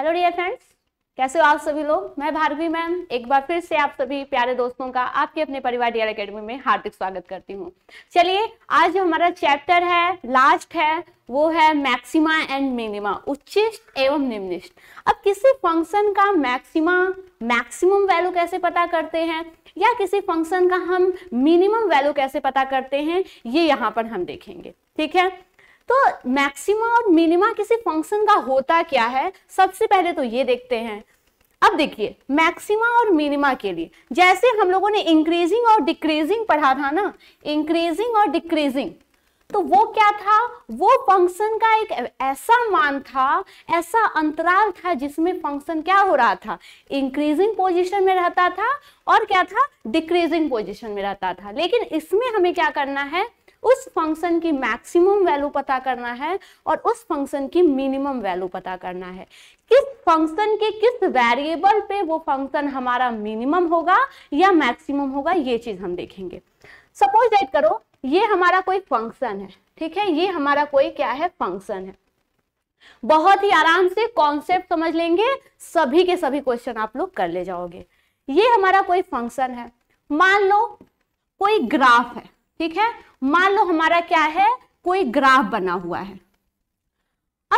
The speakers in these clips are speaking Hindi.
हेलो डियर फ्रेंड्स कैसे हो आप सभी लोग मैं भार्गवी मैम एक बार फिर से आप सभी प्यारे दोस्तों का आपके अपने परिवार डियर एकेडमी में हार्दिक स्वागत करती हूँ चलिए आज जो हमारा चैप्टर है लास्ट है वो है मैक्सिमा एंड मिनिमा उच्चिष्ट एवं निम्निष्ट अब किसी फंक्शन का मैक्सिमा मैक्सिमम वैल्यू कैसे पता करते हैं या किसी फंक्शन का हम मिनिमम वैल्यू कैसे पता करते हैं ये यहाँ पर हम देखेंगे ठीक है तो मैक्सिमा और मिनिमा किसी फंक्शन का होता क्या है सबसे पहले तो ये देखते हैं अब देखिए मैक्सिमा और मिनिमा के लिए जैसे हम लोगों ने इंक्रीजिंग और डिक्रीजिंग पढ़ा था ना इंक्रीजिंग और डिक्रीजिंग तो वो क्या था वो फंक्शन का एक ऐसा मान था ऐसा अंतराल था जिसमें फंक्शन क्या हो रहा था इंक्रीजिंग पोजीशन में रहता था और क्या था डिक्रीजिंग पोजीशन में रहता था लेकिन इसमें हमें क्या करना है उस फंक्शन की मैक्सिमम वैल्यू पता करना है और उस फंक्शन की मिनिमम वैल्यू पता करना है किस फंक्शन के किस वेरिएबल पे वो फंक्शन हमारा मिनिमम होगा या मैक्सिमम होगा ये चीज़ हम देखेंगे सपोज डेट करो ये हमारा कोई फंक्शन है ठीक है ये हमारा कोई क्या है फंक्शन है बहुत ही आराम से कॉन्सेप्ट समझ लेंगे सभी के सभी क्वेश्चन आप लोग कर ले जाओगे ये हमारा कोई फंक्शन है मान लो कोई ग्राफ है ठीक है मान लो हमारा क्या है कोई ग्राफ बना हुआ है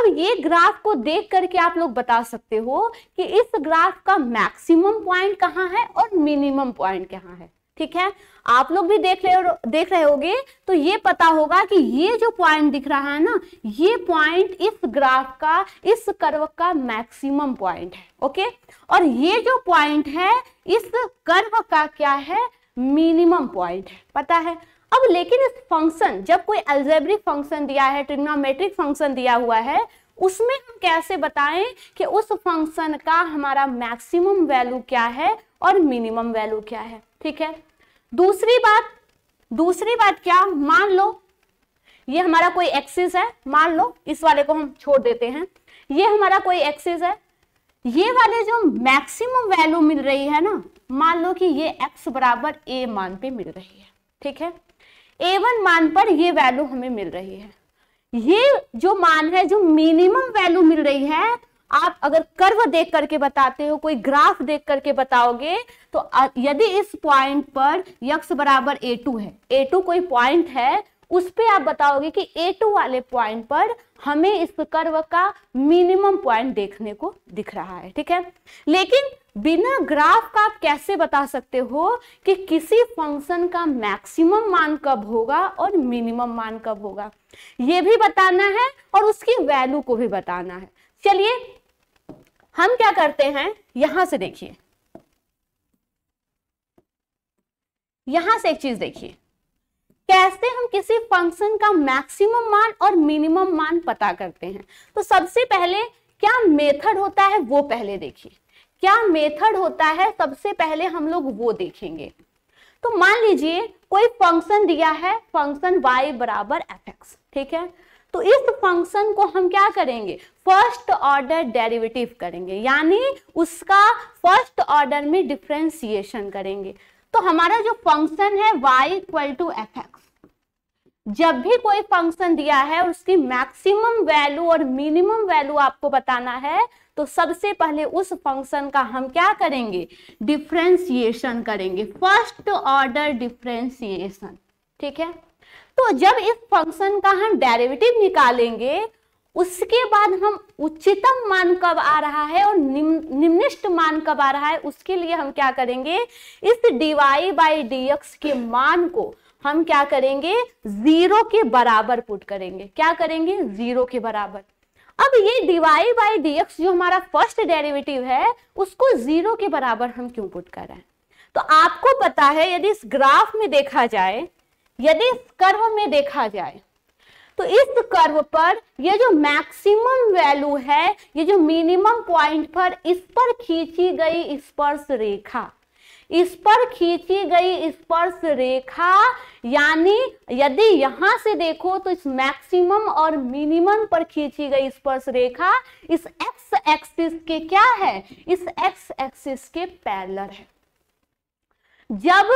अब ये ग्राफ को देख करके आप लोग बता सकते हो कि इस ग्राफ का मैक्सिमम पॉइंट कहाँ है और मिनिमम पॉइंट कहाँ है ठीक है आप लोग भी देख रहे देख रहे होगे तो ये पता होगा कि ये जो पॉइंट दिख रहा है ना ये पॉइंट इस ग्राफ का इस कर्व का मैक्सिमम पॉइंट है ओके और ये जो पॉइंट है इस कर्व का क्या है मिनिमम पॉइंट है पता है अब लेकिन इस फंक्शन जब कोई अल्जेब्रिक फंक्शन दिया है ट्रिग्नोमेट्रिक फंक्शन दिया हुआ है उसमें हम कैसे बताएं कि उस फंक्शन का हमारा मैक्सिमम वैल्यू क्या है और मिनिमम वैल्यू क्या है ठीक है दूसरी बात दूसरी बात क्या मान लो ये हमारा कोई एक्सिस है मान लो इस वाले को हम छोड़ देते हैं ये हमारा कोई एक्सिस है ये वाले जो मैक्सिमम वैल्यू मिल रही है ना मान लो कि ये एक्स बराबर ए मान पे मिल रही है ठीक है ए वन मान पर ये वैल्यू हमें मिल रही है ये जो मान है जो मिनिमम वैल्यू मिल रही है आप अगर कर्व देख करके बताते हो कोई ग्राफ देख करके बताओगे तो यदि इस पॉइंट पर यक्स बराबर ए टू है ए टू कोई पॉइंट है उस पर आप बताओगे कि ए टू वाले पॉइंट पर हमें इस कर्व का मिनिमम पॉइंट देखने को दिख रहा है ठीक है लेकिन बिना ग्राफ का आप कैसे बता सकते हो कि किसी फंक्शन का मैक्सिमम मान कब होगा और मिनिमम मान कब होगा ये भी बताना है और उसकी वैल्यू को भी बताना है चलिए हम क्या करते हैं यहां से देखिए यहां से एक चीज देखिए कैसे हम किसी फंक्शन का मैक्सिमम मान और मिनिमम मान पता करते हैं तो सबसे पहले क्या मेथड होता है वो पहले देखिए क्या मेथड होता है सबसे पहले हम लोग वो देखेंगे तो मान लीजिए कोई फंक्शन दिया है फंक्शन y बराबर एफ ठीक है तो इस फंक्शन को हम क्या करेंगे फर्स्ट ऑर्डर डेरिवेटिव करेंगे यानी उसका फर्स्ट ऑर्डर में डिफ्रेंसिएशन करेंगे तो हमारा जो फंक्शन है y equal to F X जब भी कोई फंक्शन दिया है उसकी मैक्सिमम वैल्यू और मिनिमम वैल्यू आपको बताना है तो सबसे पहले उस फंक्शन का हम क्या करेंगे डिफ्रेंसिएशन करेंगे फर्स्ट ऑर्डर डिफ्रेंसिएशन ठीक है तो जब इस फंक्शन का हम डेरिवेटिव निकालेंगे उसके बाद हम उच्चतम मान कब आ रहा है और निम, निम्निष्ट मान कब आ रहा है उसके लिए हम क्या करेंगे इस डी बाई डी एक्स के मान को हम क्या करेंगे जीरो के बराबर पुट करेंगे क्या करेंगे जीरो के बराबर अब ये डीवाई बाई डी एक्स जो हमारा फर्स्ट डेरिवेटिव है उसको जीरो के बराबर हम क्यों पुट कर रहे हैं तो आपको पता है यदि इस ग्राफ में देखा जाए यदि इस कर्व में देखा जाए तो इस कर्व पर ये जो मैक्सिमम वैल्यू है ये जो मिनिमम पॉइंट पर इस पर खींची गई स्पर्श रेखा इस पर खींची गई स्पर्श रेखा यानी यदि यहां से देखो तो इस मैक्सिमम और मिनिमम पर खींची गई स्पर्श रेखा इस एक्स एक्सिस के क्या है इस एक्स एक्सिस के पैरलर है जब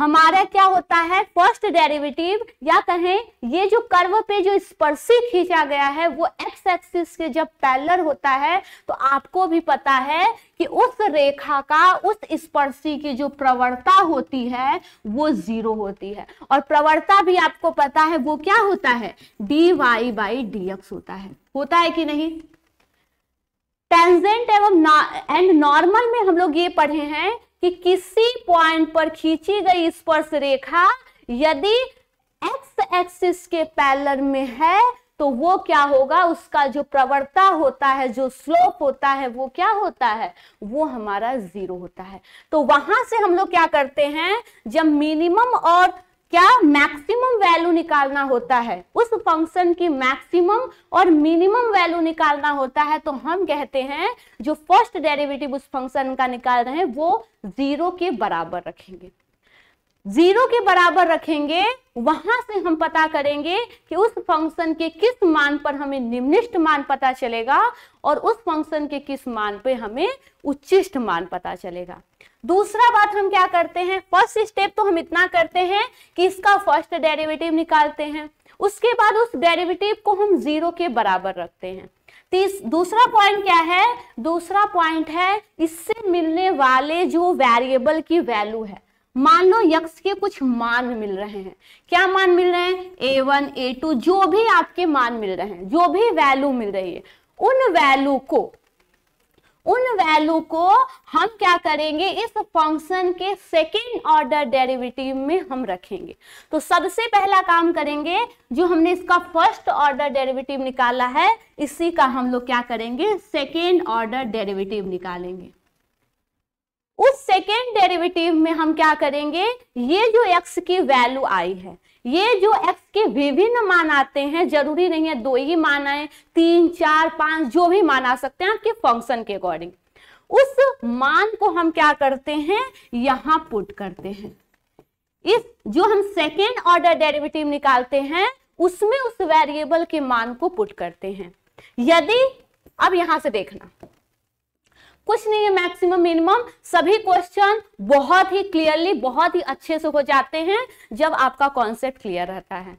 हमारा क्या होता है फर्स्ट डेरिवेटिव या कहें ये जो कर्व पे जो स्पर्शी खींचा गया है वो एक्स एक्सिस के जब पैलर होता है तो आपको भी पता है कि उस रेखा का उस स्पर्शी की जो प्रवणता होती है वो जीरो होती है और प्रवणता भी आपको पता है वो क्या होता है D Y by D X होता है होता है कि नहीं टेंजेंट एवं एंड नॉर्मल में हम लोग ये पढ़े हैं कि किसी पॉइंट पर खींची गई स्पर्श रेखा यदि एक्स एक्सिस के पैलर में है तो वो क्या होगा उसका जो प्रवर्ता होता है जो स्लोप होता है वो क्या होता है वो हमारा जीरो होता है तो वहां से हम लोग क्या करते हैं जब मिनिमम और क्या मैक्सिमम वैल्यू निकालना होता है उस फंक्शन की मैक्सिमम और मिनिमम वैल्यू निकालना होता है तो हम कहते हैं जो फर्स्ट डेरिवेटिव उस फंक्शन का निकाल रहे हैं वो जीरो के बराबर रखेंगे जीरो के बराबर रखेंगे वहां से हम पता करेंगे कि उस फंक्शन के किस मान पर हमें निम्निष्ट मान पता चलेगा और उस फंक्शन के किस मान पर हमें उच्चिष्ट मान पता चलेगा दूसरा बात हम क्या करते हैं फर्स्ट स्टेप तो हम इतना करते हैं कि इसका फर्स्ट डेरिवेटिव निकालते हैं उसके बाद उस डेरिवेटिव को हम जीरो के बराबर रखते हैं तीस दूसरा पॉइंट क्या है दूसरा पॉइंट है इससे मिलने वाले जो वेरिएबल की वैल्यू है मान लो यक्स के कुछ मान मिल रहे हैं क्या मान मिल रहे हैं a1 a2 जो भी आपके मान मिल रहे हैं जो भी वैल्यू मिल रही है उन वैल्यू को उन वैल्यू को हम क्या करेंगे इस फंक्शन के सेकेंड ऑर्डर डेरिवेटिव में हम रखेंगे तो सबसे पहला काम करेंगे जो हमने इसका फर्स्ट ऑर्डर डेरिवेटिव निकाला है इसी का हम लोग क्या करेंगे सेकेंड ऑर्डर डेरिवेटिव निकालेंगे उस सेकेंड डेरिवेटिव में हम क्या करेंगे ये जो एक्स की वैल्यू आई है ये जो एक्स के विभिन्न मान आते हैं जरूरी नहीं है दो ही मान आए तीन चार पांच जो भी मान आ सकते हैं आपके फंक्शन के अकॉर्डिंग उस मान को हम क्या करते हैं यहां पुट करते हैं इस जो हम सेकेंड ऑर्डर डेरिवेटिव निकालते हैं उसमें उस वेरिएबल के मान को पुट करते हैं यदि अब यहां से देखना कुछ नहीं है मैक्सिमम मिनिमम सभी क्वेश्चन बहुत ही क्लियरली बहुत ही अच्छे से हो जाते हैं जब आपका कॉन्सेप्ट क्लियर रहता है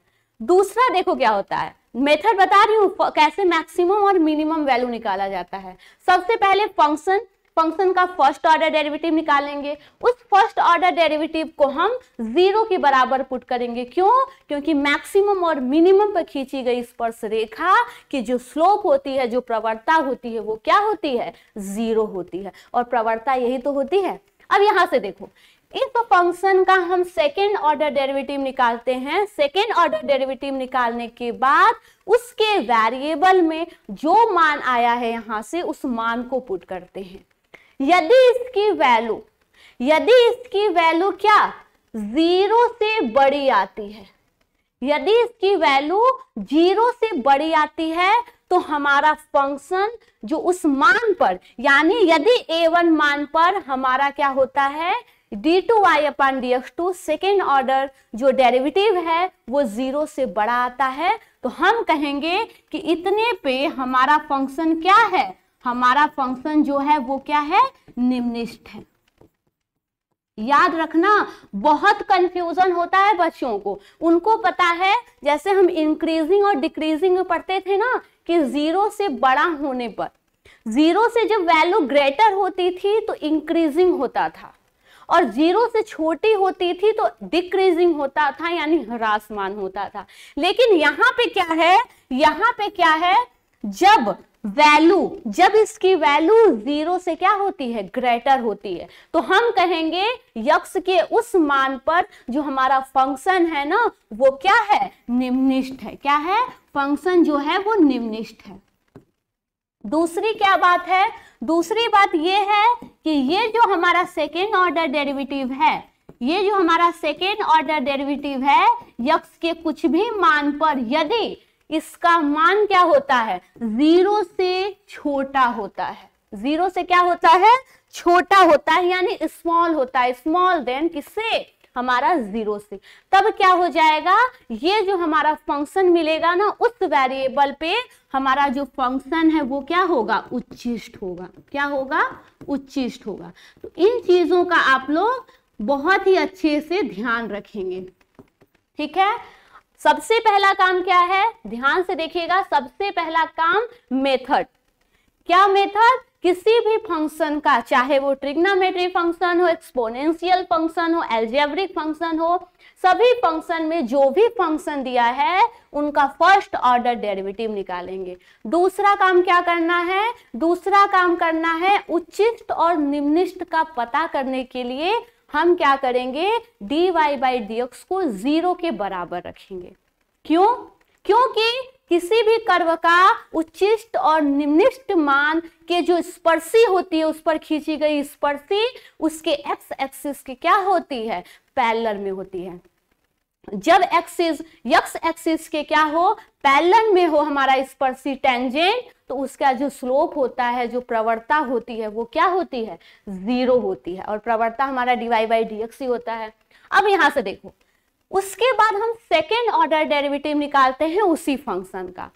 दूसरा देखो क्या होता है मेथड बता रही हूं कैसे मैक्सिमम और मिनिमम वैल्यू निकाला जाता है सबसे पहले फंक्शन फंक्शन का फर्स्ट ऑर्डर डेरिवेटिव निकालेंगे उस फर्स्ट ऑर्डर डेरिवेटिव को हम जीरो के बराबर पुट करेंगे क्यों क्योंकि मैक्सिमम और मिनिमम पर खींची गई स्पर्श रेखा की जो स्लोप होती है जो प्रवरता होती है वो क्या होती है जीरो होती है और प्रवरता यही तो होती है अब यहाँ से देखो इस फंक्शन का हम सेकेंड ऑर्डर डेरिवेटिव निकालते हैं सेकेंड ऑर्डर डेरिवेटिव निकालने के बाद उसके वेरिएबल में जो मान आया है यहाँ से उस मान को पुट करते हैं यदि इसकी वैल्यू यदि इसकी वैल्यू क्या जीरो से बड़ी आती है यदि इसकी वैल्यू जीरो से बड़ी आती है तो हमारा फंक्शन जो उस मान पर यानी यदि ए वन मान पर हमारा क्या होता है D two Y upon D x two second order जो डेरिवेटिव है वो जीरो से बड़ा आता है तो हम कहेंगे कि इतने पे हमारा फंक्शन क्या है हमारा फंक्शन जो है वो क्या है निम्निष्ठ है याद रखना बहुत कंफ्यूजन होता है बच्चों को उनको पता है जैसे हम इंक्रीजिंग और डिक्रीजिंग पढ़ते थे ना कि जीरो से बड़ा होने पर जीरो से जब वैल्यू ग्रेटर होती थी तो इंक्रीजिंग होता था और जीरो से छोटी होती थी तो डिक्रीजिंग होता था यानी ह्रासमान होता था लेकिन यहां पे क्या है यहां पे क्या है जब वैल्यू जब इसकी वैल्यू जीरो से क्या होती है ग्रेटर होती है तो हम कहेंगे यक्ष के उस मान पर जो हमारा फंक्शन है ना वो क्या है निम्निष्ठ है क्या है फंक्शन जो है वो निम्निष्ठ है दूसरी क्या बात है दूसरी बात ये है कि ये जो हमारा सेकेंड ऑर्डर डेरिवेटिव है ये जो हमारा सेकेंड ऑर्डर डेरिवेटिव है यक्ष के कुछ भी मान पर यदि इसका मान क्या होता है जीरो से छोटा होता है जीरो से क्या होता है छोटा होता है यानी स्मॉल होता है स्मॉल देन किससे हमारा जीरो से तब क्या हो जाएगा ये जो हमारा फंक्शन मिलेगा ना उस वेरिएबल पे हमारा जो फंक्शन है वो क्या होगा उच्चिष्ट होगा क्या होगा उच्चिष्ट होगा तो इन चीजों का आप लोग बहुत ही अच्छे से ध्यान रखेंगे ठीक है सबसे पहला काम क्या है ध्यान से देखिएगा सबसे पहला काम मेथड क्या मेथड किसी भी फंक्शन का चाहे वो ट्रिग्नोमेट्री फंक्शन हो एक्सपोनेंशियल फंक्शन हो एल्जेब्रिक फंक्शन हो सभी फंक्शन में जो भी फंक्शन दिया है उनका फर्स्ट ऑर्डर डेरिवेटिव निकालेंगे दूसरा काम क्या करना है दूसरा काम करना है उच्चिष्ट और निम्निष्ट का पता करने के लिए हम क्या करेंगे D Y by D x को जीरो के बराबर रखेंगे क्यों क्योंकि किसी भी कर्व का उच्चिष्ट और निम्निष्ट मान के जो स्पर्शी होती है उस पर खींची गई स्पर्शी उसके एक्स एक्सिस की क्या होती है पैलर में होती है जब एक्सिस यक्स एक्सिस के क्या हो पैलन में हो हमारा स्पर्शी टेंजेंट तो उसका जो स्लोप होता है जो प्रवर्ता होती है वो क्या होती है जीरो होती है और प्रवर्ता हमारा डीवाई बाई डी एक्स ही होता है अब यहां से देखो उसके बाद हम सेकेंड ऑर्डर डेरिवेटिव निकालते हैं उसी फंक्शन का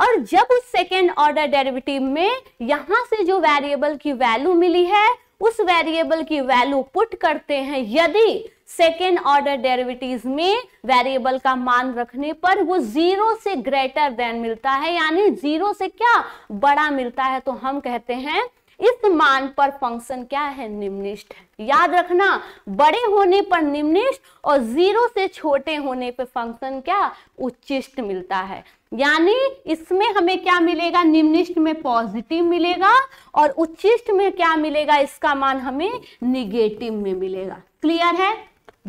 और जब उस सेकेंड ऑर्डर डेरिवेटिव में यहां से जो वेरिएबल की वैल्यू मिली है उस वेरिएबल की वैल्यू पुट करते हैं यदि सेकेंड ऑर्डर डेरिवेटिव में वेरिएबल का मान रखने पर वो जीरो से ग्रेटर देन मिलता है यानी जीरो से क्या बड़ा मिलता है तो हम कहते हैं इस मान पर फंक्शन क्या है निम्निष्ट याद रखना बड़े होने पर निम्निष्ट और जीरो से छोटे होने पर फंक्शन क्या उच्चिष्ट मिलता है यानी इसमें हमें क्या मिलेगा निम्निष्ट में पॉजिटिव मिलेगा और उच्चिष्ट में क्या मिलेगा इसका मान हमें निगेटिव में मिलेगा क्लियर है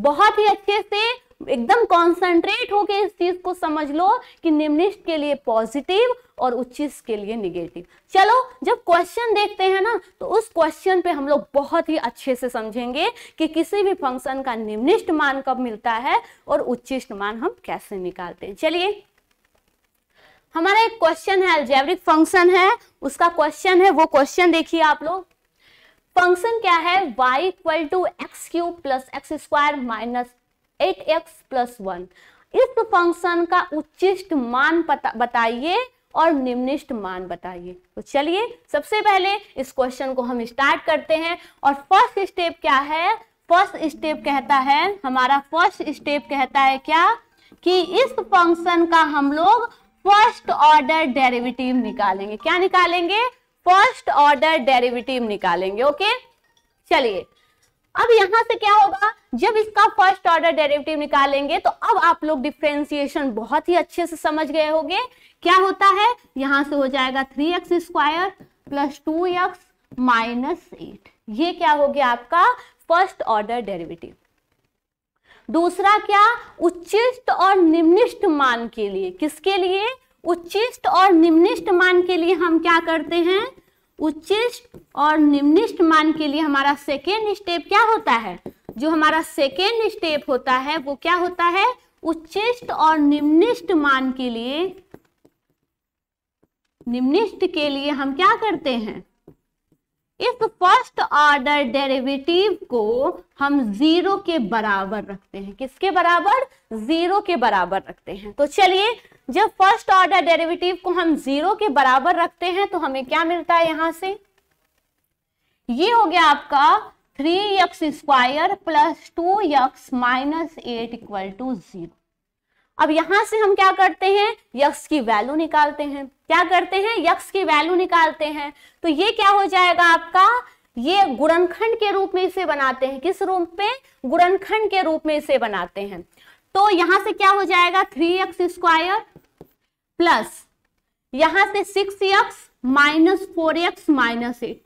बहुत ही अच्छे से एकदम कॉन्सेंट्रेट होके इस चीज को समझ लो कि निम्निष्ठ के लिए पॉजिटिव और उच्च के लिए निगेटिव चलो जब क्वेश्चन देखते हैं ना तो उस क्वेश्चन पे हम लोग बहुत ही अच्छे से समझेंगे कि किसी भी फंक्शन का निम्निष्ठ मान कब मिलता है और उच्चिष्ट मान हम कैसे निकालते हैं चलिए हमारा एक क्वेश्चन है एल्जेब्रिक फंक्शन है उसका क्वेश्चन है वो क्वेश्चन देखिए आप लोग फंक्शन क्या है y equal to X cube plus X square minus eight X plus one इस फंक्शन का उच्चिष्ट मान बताइए और निम्निष्ट मान बताइए तो चलिए सबसे पहले इस क्वेश्चन को हम स्टार्ट करते हैं और फर्स्ट स्टेप क्या है फर्स्ट स्टेप कहता है हमारा फर्स्ट स्टेप कहता है क्या कि इस फंक्शन का हम लोग फर्स्ट ऑर्डर डेरिवेटिव निकालेंगे क्या निकालेंगे फर्स्ट ऑर्डर डेरिवेटिव निकालेंगे ओके चलिए अब यहां से क्या होगा जब इसका फर्स्ट ऑर्डर डेरिवेटिव निकालेंगे तो अब आप लोग डिफ्रेंसिएशन बहुत ही अच्छे से समझ गए होंगे क्या होता है यहां से हो जाएगा three X square plus two X minus eight ये क्या हो गया आपका फर्स्ट ऑर्डर डेरिवेटिव दूसरा क्या उच्चिष्ट और निम्निष्ट मान के लिए किसके लिए उच्चिष्ट और निम्निष्ट मान के लिए हम क्या करते हैं उच्चिष्ट और निम्निष्ट मान के लिए हमारा सेकेंड स्टेप क्या होता है जो हमारा सेकेंड स्टेप होता है वो क्या होता है उच्चिष्ट और निम्निष्ट मान के लिए निम्निष्ट के लिए हम क्या करते हैं इस फर्स्ट ऑर्डर डेरिवेटिव को हम जीरो के बराबर रखते हैं किसके बराबर जीरो के बराबर रखते हैं तो चलिए जब फर्स्ट ऑर्डर डेरिवेटिव को हम जीरो के बराबर रखते हैं तो हमें क्या मिलता है यहां से ये हो गया आपका three X square plus two X minus eight equal to zero अब यहां से हम क्या करते हैं यक्स की वैल्यू निकालते हैं क्या करते हैं यक्स की वैल्यू निकालते हैं तो ये क्या हो जाएगा आपका ये गुणनखंड के रूप में इसे बनाते हैं किस रूप में गुणनखंड के रूप में इसे बनाते हैं तो यहां से क्या हो जाएगा थ्री एक्स स्क्वायर प्लस यहां से six X minus four X minus eight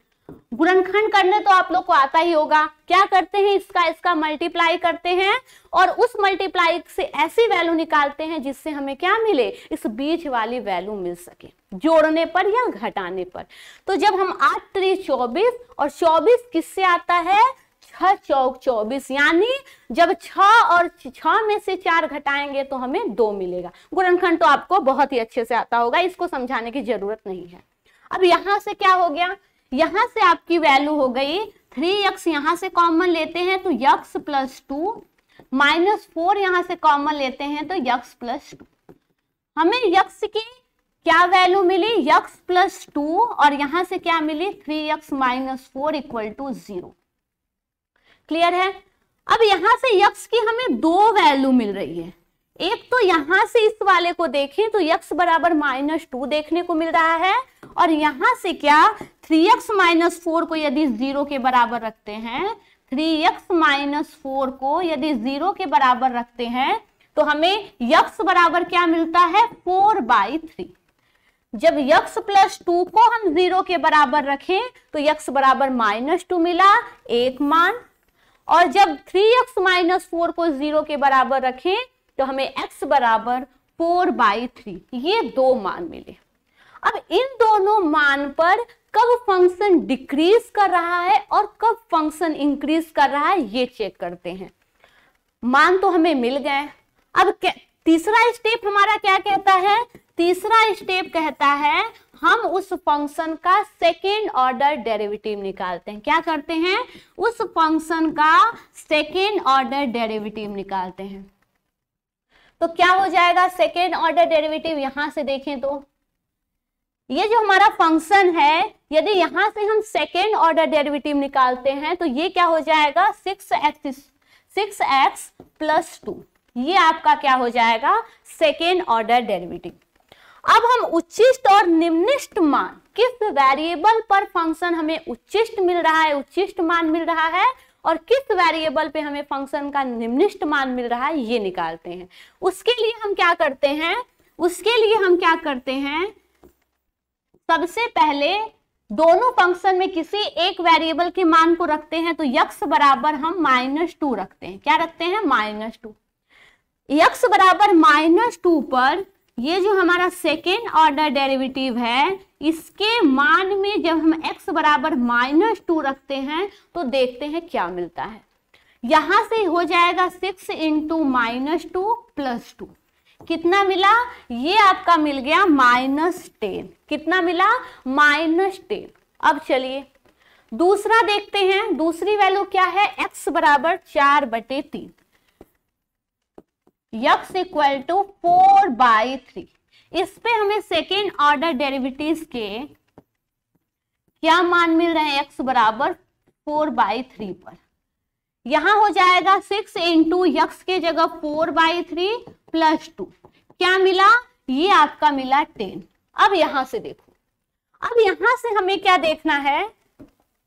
गुणनखंड करने तो आप लोग को आता ही होगा क्या करते हैं इसका इसका मल्टीप्लाई करते हैं और उस मल्टीप्लाई से ऐसी वैल्यू निकालते हैं जिससे हमें क्या मिले इस बीच वाली वैल्यू मिल सके जोड़ने पर या घटाने पर तो जब हम आठ त्री चौबीस और चौबीस किससे आता है छह चौक चौबीस यानी जब छ और छ में से चार घटाएंगे तो हमें दो मिलेगा गुणनखंड तो आपको बहुत ही अच्छे से आता होगा इसको समझाने की जरूरत नहीं है अब यहां से क्या हो गया यहां से आपकी वैल्यू हो गई थ्री यक्स यहां से कॉमन लेते हैं तो X plus two minus four यहां से कॉमन लेते हैं तो यक्स प्लस टू हमें यक्स की क्या वैल्यू मिली यक्स प्लस टू और यहां से क्या मिली three X minus four equal to zero clear है अब यहां से यक्ष की हमें दो वैल्यू मिल रही है एक तो यहां से इस वाले को देखें तो यक्स बराबर माइनस टू देखने को मिल रहा है और यहां से क्या थ्री एक्स माइनस फोर को यदि जीरो के बराबर रखते हैं थ्री एक्स माइनस फोर को यदि जीरो के बराबर रखते हैं तो हमें यक्स बराबर क्या मिलता है फोर बाई थ्री जब यक्स प्लस टू को हम जीरो के बराबर रखें तो यक्स बराबर माइनस टू मिला एक मान और जब थ्री एक्स माइनस फोर को जीरो के बराबर रखें तो हमें एक्स बराबर फोर बाई थ्री ये दो मान मिले अब इन दोनों मान पर कब फंक्शन डिक्रीज कर रहा है और कब फंक्शन इंक्रीज कर रहा है ये चेक करते हैं मान तो हमें मिल गए अब तीसरा स्टेप हमारा क्या कहता है तीसरा स्टेप कहता है हम उस फंक्शन का सेकेंड ऑर्डर डेरिवेटिव निकालते हैं क्या करते हैं उस फंक्शन का सेकेंड ऑर्डर डेरिवेटिव निकालते हैं तो क्या हो जाएगा सेकेंड ऑर्डर डेरिवेटिव यहां से देखें तो ये जो हमारा फंक्शन है यदि यहां से हम सेकेंड ऑर्डर डेरिवेटिव निकालते हैं तो ये क्या हो जाएगा six X six X plus two ये आपका क्या हो जाएगा सेकेंड ऑर्डर डेरिवेटिव अब हम उच्चिष्ट और निम्निष्ट मान किस वेरिएबल पर फंक्शन हमें उच्चिष्ट मिल रहा है उच्चिष्ट मान मिल रहा है और किस वेरिएबल पे हमें फंक्शन का निम्निष्ट मान मिल रहा है ये निकालते हैं उसके लिए हम क्या करते हैं उसके लिए हम क्या करते हैं सबसे पहले दोनों फंक्शन में किसी एक वेरिएबल के मान को रखते हैं तो यक्स बराबर हम माइनस टू रखते हैं क्या रखते हैं माइनस टू यक्स बराबर माइनस टू पर ये जो हमारा सेकेंड ऑर्डर डेरिवेटिव है इसके मान में जब हम x बराबर माइनस टू रखते हैं तो देखते हैं क्या मिलता है यहां से हो जाएगा six into minus two plus two कितना मिला ये आपका मिल गया माइनस टेन कितना मिला माइनस टेन अब चलिए दूसरा देखते हैं दूसरी वैल्यू क्या है x बराबर चार बटे तीन X equal to four by three इस पे हमें सेकेंड ऑर्डर डेरिवेटिव के क्या मान मिल रहे हैं एक्स बराबर फोर बाई थ्री पर यहां हो जाएगा सिक्स इंटू यक्स के जगह four by three plus two क्या मिला ये आपका मिला टेन अब यहां से देखो अब यहां से हमें क्या देखना है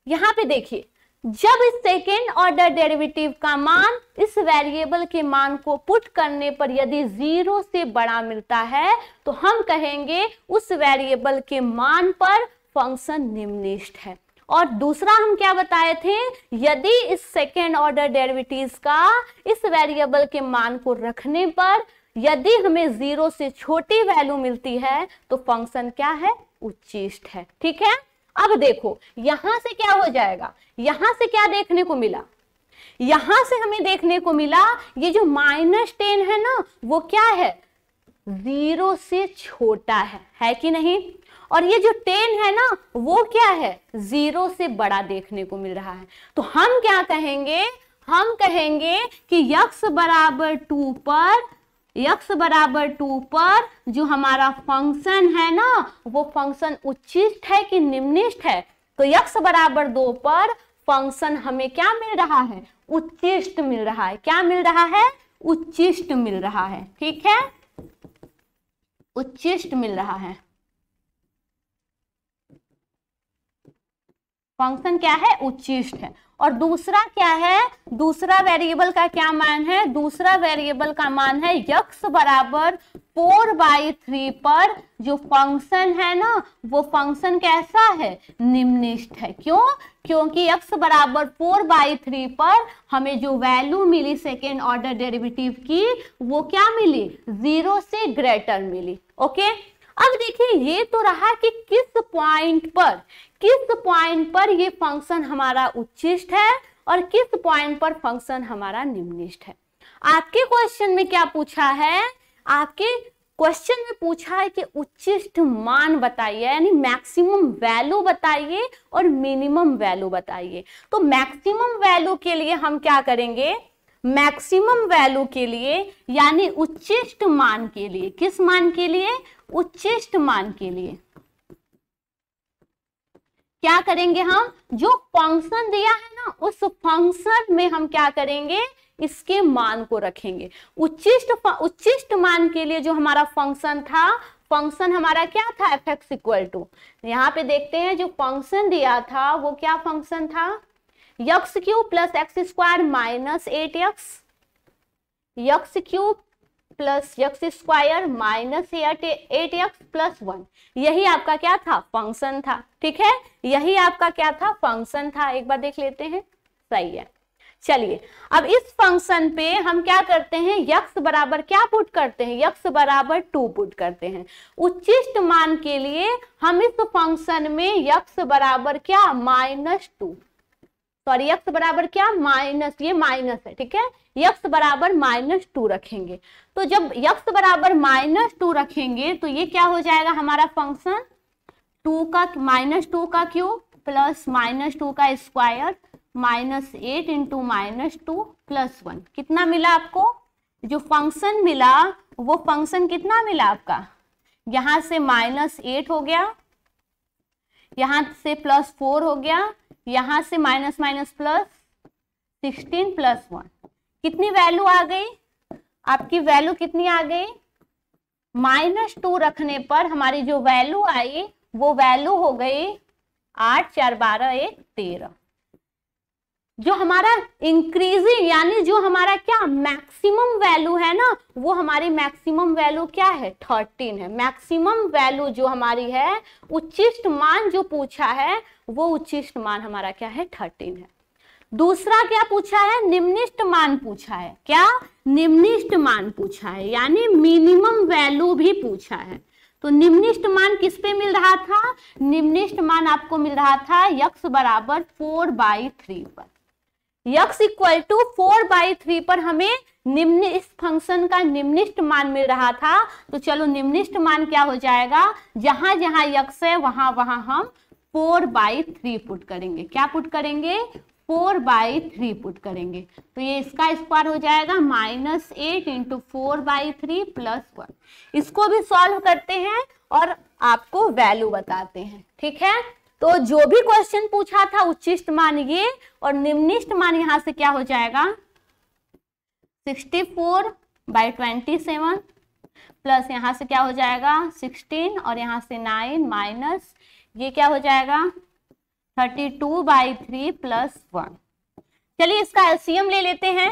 यहां पे देखिए जब इस सेकेंड ऑर्डर डेरिवेटिव का मान इस वेरिएबल के मान को पुट करने पर यदि जीरो से बड़ा मिलता है तो हम कहेंगे उस वेरिएबल के मान पर फंक्शन निम्निष्ठ है और दूसरा हम क्या बताए थे यदि इस सेकेंड ऑर्डर डेरिवेटिव का इस वेरिएबल के मान को रखने पर यदि हमें जीरो से छोटी वैल्यू मिलती है तो फंक्शन क्या है उच्चिष्ट है ठीक है अब देखो यहां से क्या हो जाएगा यहां से क्या देखने को मिला यहां से हमें देखने को मिला ये जो माइनस टेन है ना वो क्या है जीरो से छोटा है है कि नहीं और ये जो टेन है ना वो क्या है जीरो से बड़ा देखने को मिल रहा है तो हम क्या कहेंगे हम कहेंगे कि यक्स बराबर टू पर यक्स बराबर टू पर जो हमारा फंक्शन है ना वो फंक्शन उच्चिष्ट है कि निम्निष्ट है तो यक्स बराबर दो पर फंक्शन हमें क्या मिल रहा है उच्चिष्ट मिल रहा है क्या मिल रहा है उच्चिष्ट मिल रहा है ठीक है उच्चिष्ट मिल रहा है फंक्शन क्या है उच्चिष्ट है और दूसरा क्या है दूसरा वेरिएबल का क्या मान है दूसरा वेरिएबल का मान है यक्स बराबर फोर बाई थ्री पर जो फंक्शन है ना वो फंक्शन कैसा है निम्निष्ठ है क्यों क्योंकि x बराबर फोर बाई थ्री पर हमें जो वैल्यू मिली सेकेंड ऑर्डर डेरिवेटिव की वो क्या मिली जीरो से ग्रेटर मिली ओके अब देखिए ये तो रहा कि किस पॉइंट पर किस पॉइंट पर ये फंक्शन हमारा उच्चिष्ट है और किस पॉइंट पर फंक्शन हमारा निम्निष्ट है आपके क्वेश्चन में क्या पूछा है आपके क्वेश्चन में पूछा है कि उच्चिष्ट मान बताइए यानी मैक्सिमम वैल्यू बताइए और मिनिमम वैल्यू बताइए तो मैक्सिमम वैल्यू के लिए हम क्या करेंगे मैक्सिमम वैल्यू के लिए यानी उच्चिष्ट मान के लिए किस मान के लिए उच्चिष्ट मान के लिए क्या करेंगे हम जो फंक्शन दिया है ना उस फंक्शन में हम क्या करेंगे इसके मान को रखेंगे उच्चिष्ट उच्चिष्ट मान के लिए जो हमारा फंक्शन था फंक्शन हमारा क्या था एफ एक्स इक्वल टू यहां पे देखते हैं जो फंक्शन दिया था वो क्या फंक्शन था X cube plus X square minus eight X X cube plus X square minus eight eight X plus one यही आपका क्या था फंक्शन था ठीक है यही आपका क्या था फंक्शन था एक बार देख लेते हैं सही है चलिए अब इस फंक्शन पे हम क्या करते हैं यक्स बराबर क्या पुट करते हैं यक्स बराबर टू पुट करते हैं उच्चिष्ट मान के लिए हम इस फंक्शन में यक्स बराबर क्या माइनस टू सॉरी तो यक्स बराबर क्या माइनस ये माइनस है ठीक है यक्स बराबर माइनस टू रखेंगे तो जब यक्स बराबर माइनस टू रखेंगे तो ये क्या हो जाएगा हमारा फंक्शन टू का माइनस टू का क्यूब प्लस माइनस टू का square minus eight into minus two plus one कितना मिला आपको जो फंक्शन मिला वो फंक्शन कितना मिला आपका यहां से माइनस एट हो गया यहां से प्लस फोर हो गया यहां से minus minus plus sixteen plus one कितनी वैल्यू आ गई आपकी वैल्यू कितनी आ गई माइनस टू रखने पर हमारी जो वैल्यू आई वो वैल्यू हो गई आठ चार बारह एक तेरह जो हमारा इंक्रीजिंग यानी जो हमारा क्या मैक्सिमम वैल्यू है ना वो हमारी मैक्सिमम वैल्यू क्या है थर्टीन है मैक्सिमम वैल्यू जो हमारी है उच्चिष्ट मान जो पूछा है वो उच्चिष्ट मान हमारा क्या है थर्टीन है दूसरा क्या पूछा है निम्निष्ट मान पूछा है क्या निम्निष्ट मान पूछा है यानी मिनिमम वैल्यू भी पूछा है तो निम्निष्ट मान किस पे मिल रहा था निम्निष्ट मान आपको मिल रहा था यक्स बराबर फोर बाई थ्री पर X equal to four by three पर हमें निम्न इस फंक्शन का निम्निष्ट मान मिल रहा था तो चलो निम्निष्ट मान क्या हो जाएगा जहां जहां यक्स है वहां वहां हम फोर बाई थ्री पुट करेंगे क्या पुट करेंगे फोर बाई थ्री पुट करेंगे तो ये इसका स्क्वायर हो जाएगा minus eight into four by three plus one इसको भी सॉल्व करते हैं और आपको वैल्यू बताते हैं ठीक है तो जो भी क्वेश्चन पूछा था उच्चिष्ट मानिए और निम्निष्ट मान यहां से क्या हो जाएगा sixty four by twenty seven plus यहां से क्या हो जाएगा सिक्सटीन और यहां से नाइन माइनस ये क्या हो जाएगा thirty two by three plus one चलिए इसका एलसीएम ले लेते हैं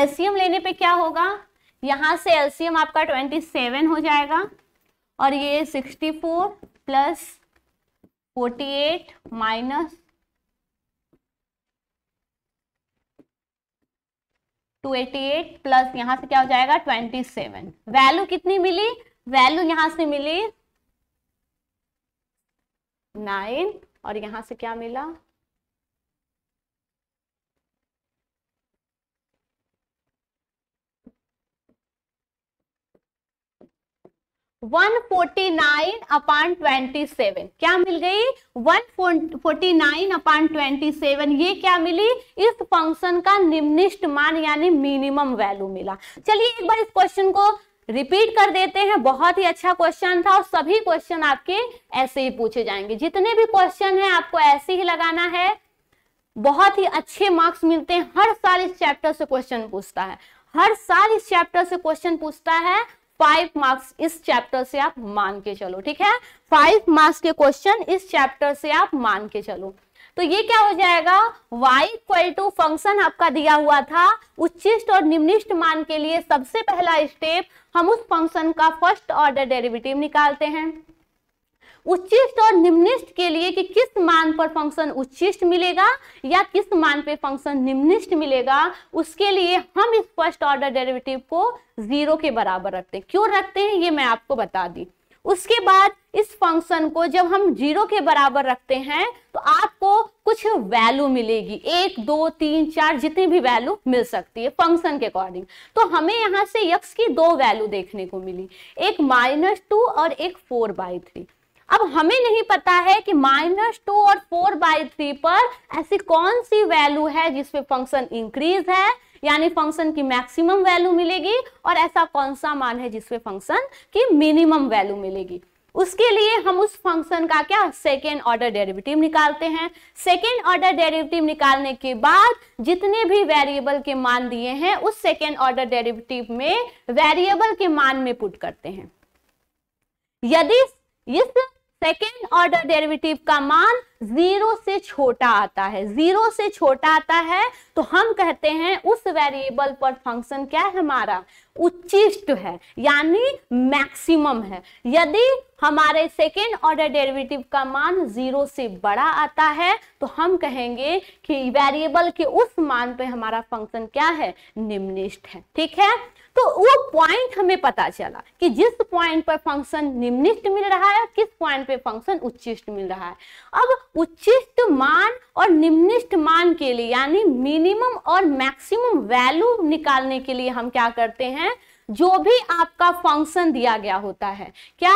एलसीएम लेने पे क्या होगा यहां से एलसीएम आपका ट्वेंटी सेवन हो जाएगा और ये sixty four plus forty eight minus two eighty eight plus यहां से क्या हो जाएगा ट्वेंटी सेवन वैल्यू कितनी मिली वैल्यू यहां से मिली नाइन और यहां से क्या मिला 149 अपॉन 27 क्या मिल गई 149 अपॉन 27 ये क्या मिली इस फंक्शन का निम्निष्ट मान यानी मिनिमम वैल्यू मिला चलिए एक बार इस क्वेश्चन को रिपीट कर देते हैं बहुत ही अच्छा क्वेश्चन था और सभी क्वेश्चन आपके ऐसे ही पूछे जाएंगे जितने भी क्वेश्चन हैं आपको ऐसे ही लगाना है बहुत ही अच्छे मार्क्स मिलते हैं हर साल इस चैप्टर से क्वेश्चन पूछता है हर साल इस चैप्टर से क्वेश्चन पूछता है फाइव मार्क्स इस चैप्टर से आप मान के चलो ठीक है फाइव मार्क्स के क्वेश्चन इस चैप्टर से आप मान के चलो तो ये क्या हो जाएगा y इक्वल टू फंक्शन आपका दिया हुआ था उच्चिष्ट और निम्निष्ट मान के लिए सबसे पहला स्टेप हम उस फंक्शन का फर्स्ट ऑर्डर डेरिवेटिव निकालते हैं उच्चिष्ट और निम्निष्ट के लिए कि किस मान पर फंक्शन उच्चिष्ट मिलेगा या किस मान पे फंक्शन निम्निष्ट मिलेगा उसके लिए हम इस फर्स्ट ऑर्डर डेरिवेटिव को जीरो के बराबर रखते हैं क्यों रखते हैं ये मैं आपको बता दी उसके बाद इस फंक्शन को जब हम जीरो के बराबर रखते हैं तो आपको कुछ वैल्यू मिलेगी एक दो तीन चार जितनी भी वैल्यू मिल सकती है फंक्शन के अकॉर्डिंग तो हमें यहाँ से यक्स की दो वैल्यू देखने को मिली एक माइनस टू और एक फोर बाई थ्री अब हमें नहीं पता है कि माइनस टू और फोर बाई थ्री पर ऐसी कौन सी वैल्यू है जिसपे फंक्शन इंक्रीज है यानी फंक्शन की मैक्सिमम वैल्यू मिलेगी और ऐसा कौन सा मान है जिसपे फंक्शन की मिनिमम वैल्यू मिलेगी उसके लिए हम उस फंक्शन का क्या सेकेंड ऑर्डर डेरिवेटिव निकालते हैं सेकेंड ऑर्डर डेरिवेटिव निकालने के बाद जितने भी वेरिएबल के मान दिए हैं उस सेकेंड ऑर्डर डेरिवेटिव में वेरिएबल के मान में पुट करते हैं यदि इस सेकेंड ऑर्डर डेरिवेटिव का मान जीरो से छोटा आता है जीरो से छोटा आता है तो हम कहते हैं उस वेरिएबल पर फंक्शन क्या है हमारा उच्चिष्ट है यानी मैक्सिमम है यदि हमारे सेकेंड ऑर्डर डेरिवेटिव का मान जीरो से बड़ा आता है तो हम कहेंगे कि वेरिएबल के उस मान पे हमारा फंक्शन क्या है निम्निष्ट है ठीक है तो वो पॉइंट हमें पता चला कि जिस पॉइंट पर फंक्शन निम्निष्ट मिल रहा है किस पॉइंट पे फंक्शन उच्चिष्ट मिल रहा है अब उच्चिष्ट मान और निम्निष्ट मान के लिए यानी मिनिमम और मैक्सिमम वैल्यू निकालने के लिए हम क्या करते हैं जो भी आपका फंक्शन दिया गया होता है क्या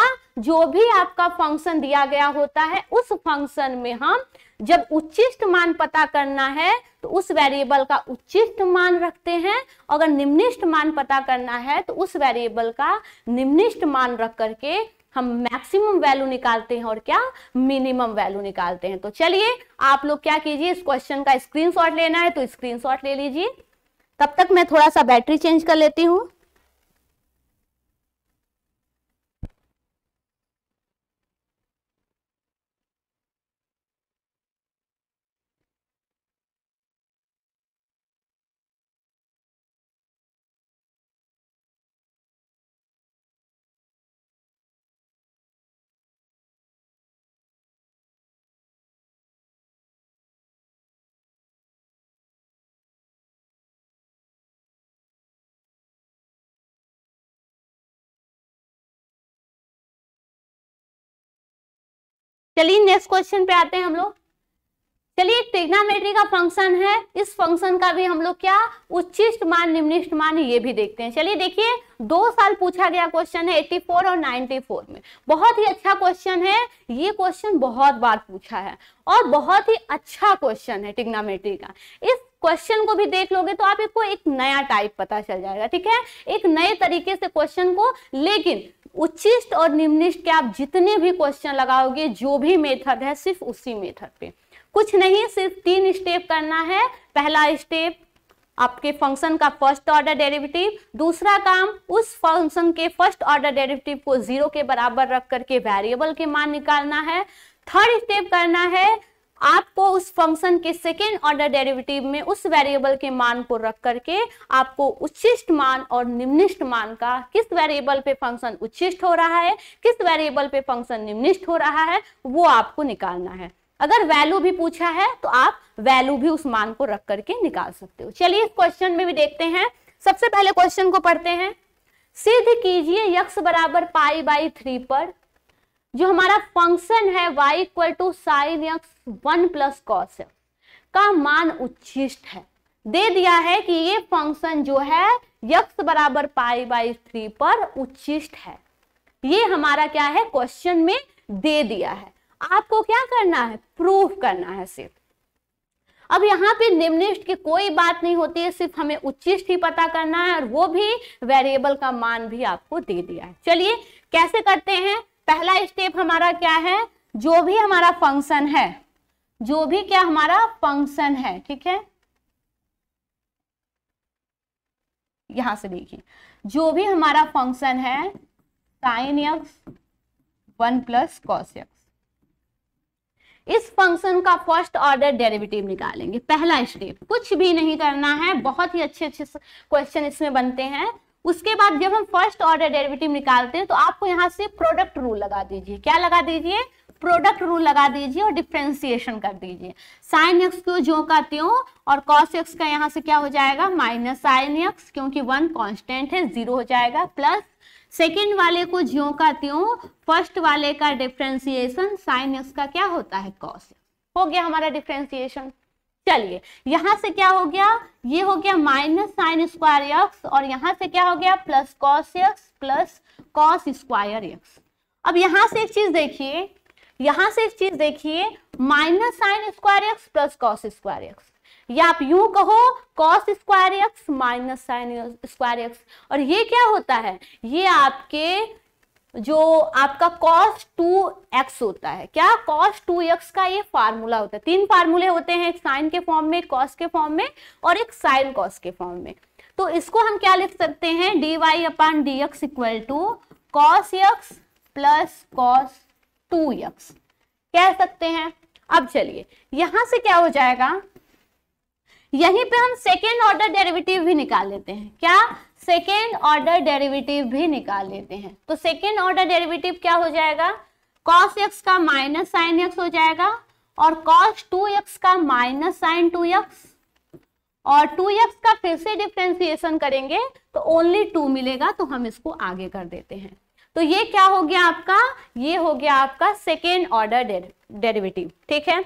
जो भी आपका फंक्शन दिया गया होता है उस फंक्शन में हम जब उच्चिष्ट मान पता करना है तो उस वेरिएबल का उच्चिष्ट मान रखते हैं अगर निम्निष्ट मान पता करना है तो उस वेरिएबल का निम्निष्ट मान रख करके हम मैक्सिमम वैल्यू निकालते हैं और क्या मिनिमम वैल्यू निकालते हैं तो चलिए आप लोग क्या कीजिए इस क्वेश्चन का स्क्रीनशॉट लेना है तो स्क्रीनशॉट ले लीजिए तब तक मैं थोड़ा सा बैटरी चेंज कर लेती हूँ चलिए नेक्स्ट क्वेश्चन पे आते हैं हम लोग चलिए ट्रिग्नोमेट्री का फंक्शन है इस फंक्शन का भी हम लोग क्या उच्चिष्ट मान निम्निष्ट मान ये भी देखते हैं चलिए देखिए दो साल पूछा गया क्वेश्चन है 84 और 94 में बहुत ही अच्छा क्वेश्चन है ये क्वेश्चन बहुत बार पूछा है और बहुत ही अच्छा क्वेश्चन है ट्रिग्नोमेट्री का इस क्वेश्चन को भी देख लोगे तो आपको एक नया टाइप पता चल जाएगा ठीक है एक नए तरीके से क्वेश्चन को लेकिन उच्चिष्ट और निम्निष्ट के आप जितने भी क्वेश्चन लगाओगे जो भी मेथड है सिर्फ उसी मेथड पे कुछ नहीं सिर्फ तीन स्टेप करना है पहला स्टेप आपके फंक्शन का फर्स्ट ऑर्डर डेरिवेटिव दूसरा काम उस फंक्शन के फर्स्ट ऑर्डर डेरिवेटिव को जीरो के बराबर रख करके वेरिएबल के मान निकालना है थर्ड स्टेप करना है आपको उस फंक्शन के सेकेंड ऑर्डर डेरिवेटिव में उस वेरिएबल के मान को रख करके आपको उच्चिष्ट मान और निम्निष्ट मान का किस वेरिएबल पे फंक्शन उच्चिष्ट हो रहा है किस वेरिएबल पे फंक्शन निम्निष्ट हो रहा है वो आपको निकालना है अगर वैल्यू भी पूछा है तो आप वैल्यू भी उस मान को रख करके निकाल सकते हो चलिए इस क्वेश्चन में भी देखते हैं सबसे पहले क्वेश्चन को पढ़ते हैं सिद्ध कीजिए यक्स बराबर पाई बाई थ्री पर जो हमारा फंक्शन है y equal to sine X one plus cos का मान उच्चिष्ट है दे दिया है कि ये फंक्शन जो है यक्स बराबर पाई बाई थ्री पर उच्चिष्ट है ये हमारा क्या है क्वेश्चन में दे दिया है आपको क्या करना है प्रूफ करना है सिर्फ अब यहाँ पे निम्निष्ट की कोई बात नहीं होती है सिर्फ हमें उच्चिष्ट ही पता करना है और वो भी वेरिएबल का मान भी आपको दे दिया है चलिए कैसे करते हैं पहला स्टेप हमारा क्या है जो भी हमारा फंक्शन है जो भी क्या हमारा फंक्शन है ठीक है यहां से देखिए जो भी हमारा फंक्शन है sine X one plus cos X इस फंक्शन का फर्स्ट ऑर्डर डेरिवेटिव निकालेंगे पहला स्टेप कुछ भी नहीं करना है बहुत ही अच्छे अच्छे क्वेश्चन इसमें बनते हैं उसके बाद जब हम फर्स्ट ऑर्डर डेरिवेटिव निकालते हैं तो आपको यहाँ से प्रोडक्ट रूल लगा दीजिए क्या लगा दीजिए प्रोडक्ट रूल लगा दीजिए और डिफ्रेंसिएशन कर दीजिए साइन एक्स को जो का त्यों और कॉस एक्स का यहाँ से क्या हो जाएगा माइनस साइन एक्स क्योंकि वन कॉन्स्टेंट है जीरो हो जाएगा प्लस सेकेंड वाले को ज्यो का त्यों फर्स्ट वाले का डिफ्रेंसिएशन साइन एक्स का क्या होता है कॉस हो गया हमारा डिफ्रेंसिएशन चलिए यहां से क्या हो गया ये हो गया माइनस साइन स्क्वायर एक्स और यहां से क्या हो गया plus cos x plus cos square X अब यहां से एक चीज देखिए यहां से एक चीज देखिए minus sine square X plus cos square X या आप यू कहो cos square X minus sine square X और ये क्या होता है ये आपके जो आपका कॉस टू एक्स होता है क्या कॉस टू एक्स का ये फार्मूला होता है तीन फार्मूले होते हैं एक साइन के फॉर्म में कॉस के फॉर्म में और एक साइन कॉस के फॉर्म में तो इसको हम क्या लिख सकते हैं D Y upon D X equal to cos X plus cos two X कह सकते हैं अब चलिए यहां से क्या हो जाएगा यहीं पे हम सेकेंड ऑर्डर डेरिवेटिव भी निकाल लेते हैं क्या सेकेंड ऑर्डर डेरिवेटिव भी निकाल लेते हैं तो सेकेंड ऑर्डर डेरिवेटिव क्या हो जाएगा कॉस एक्स का माइनस साइन एक्स हो जाएगा और कॉस टू एक्स का माइनस साइन टू एक्स और टू एक्स का फिर से डिफ्रेंसिएशन करेंगे तो ओनली टू मिलेगा तो हम इसको आगे कर देते हैं तो ये क्या हो गया आपका ये हो गया आपका सेकेंड ऑर्डर डेरिवेटिव ठीक है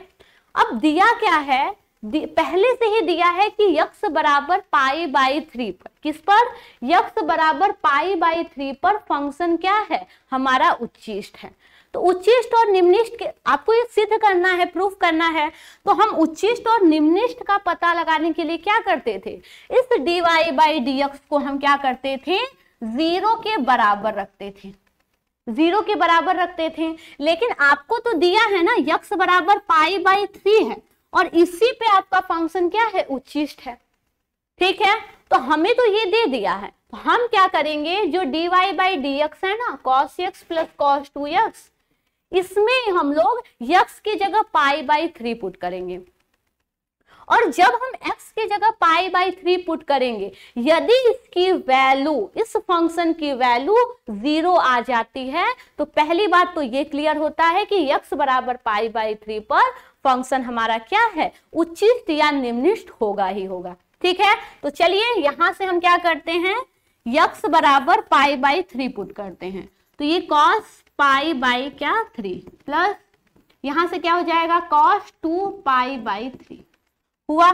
अब दिया क्या है पहले से ही दिया है कि यक्स बराबर पाई बाई थ्री पर किस पर यक्स बराबर पाई बाई थ्री पर फंक्शन क्या है हमारा उच्चिष्ट है तो उच्चिष्ट और निम्निष्ट के आपको ये सिद्ध करना है प्रूफ करना है तो हम उच्चिष्ट और निम्निष्ट का पता लगाने के लिए क्या करते थे इस d Y by D x को हम क्या करते थे जीरो के बराबर रखते थे जीरो के बराबर रखते थे लेकिन आपको तो दिया है ना यक्स बराबर पाई बाई थ्री है और इसी पे आपका फंक्शन क्या है उचिष्ट है ठीक है तो हमें तो ये दे दिया है तो हम क्या करेंगे जो d Y by D x है ना cos x plus cos two x इसमें हम लोग यक्स की जगह पाई बाई थ्री पुट करेंगे और जब हम x की जगह पाई बाई थ्री पुट करेंगे यदि इसकी वैल्यू इस फंक्शन की वैल्यू जीरो आ जाती है तो पहली बात तो ये क्लियर होता है कि x बराबर पाई बाई थ्री पर फंक्शन हमारा क्या है उचित या निम्निष्ट होगा ही होगा ठीक है तो चलिए यहां से हम क्या करते हैं यक्स बराबर पाई बाई थ्री पुट करते हैं तो ये कॉस पाई बाई क्या थ्री प्लस यहां से क्या हो जाएगा cos two pi by three हुआ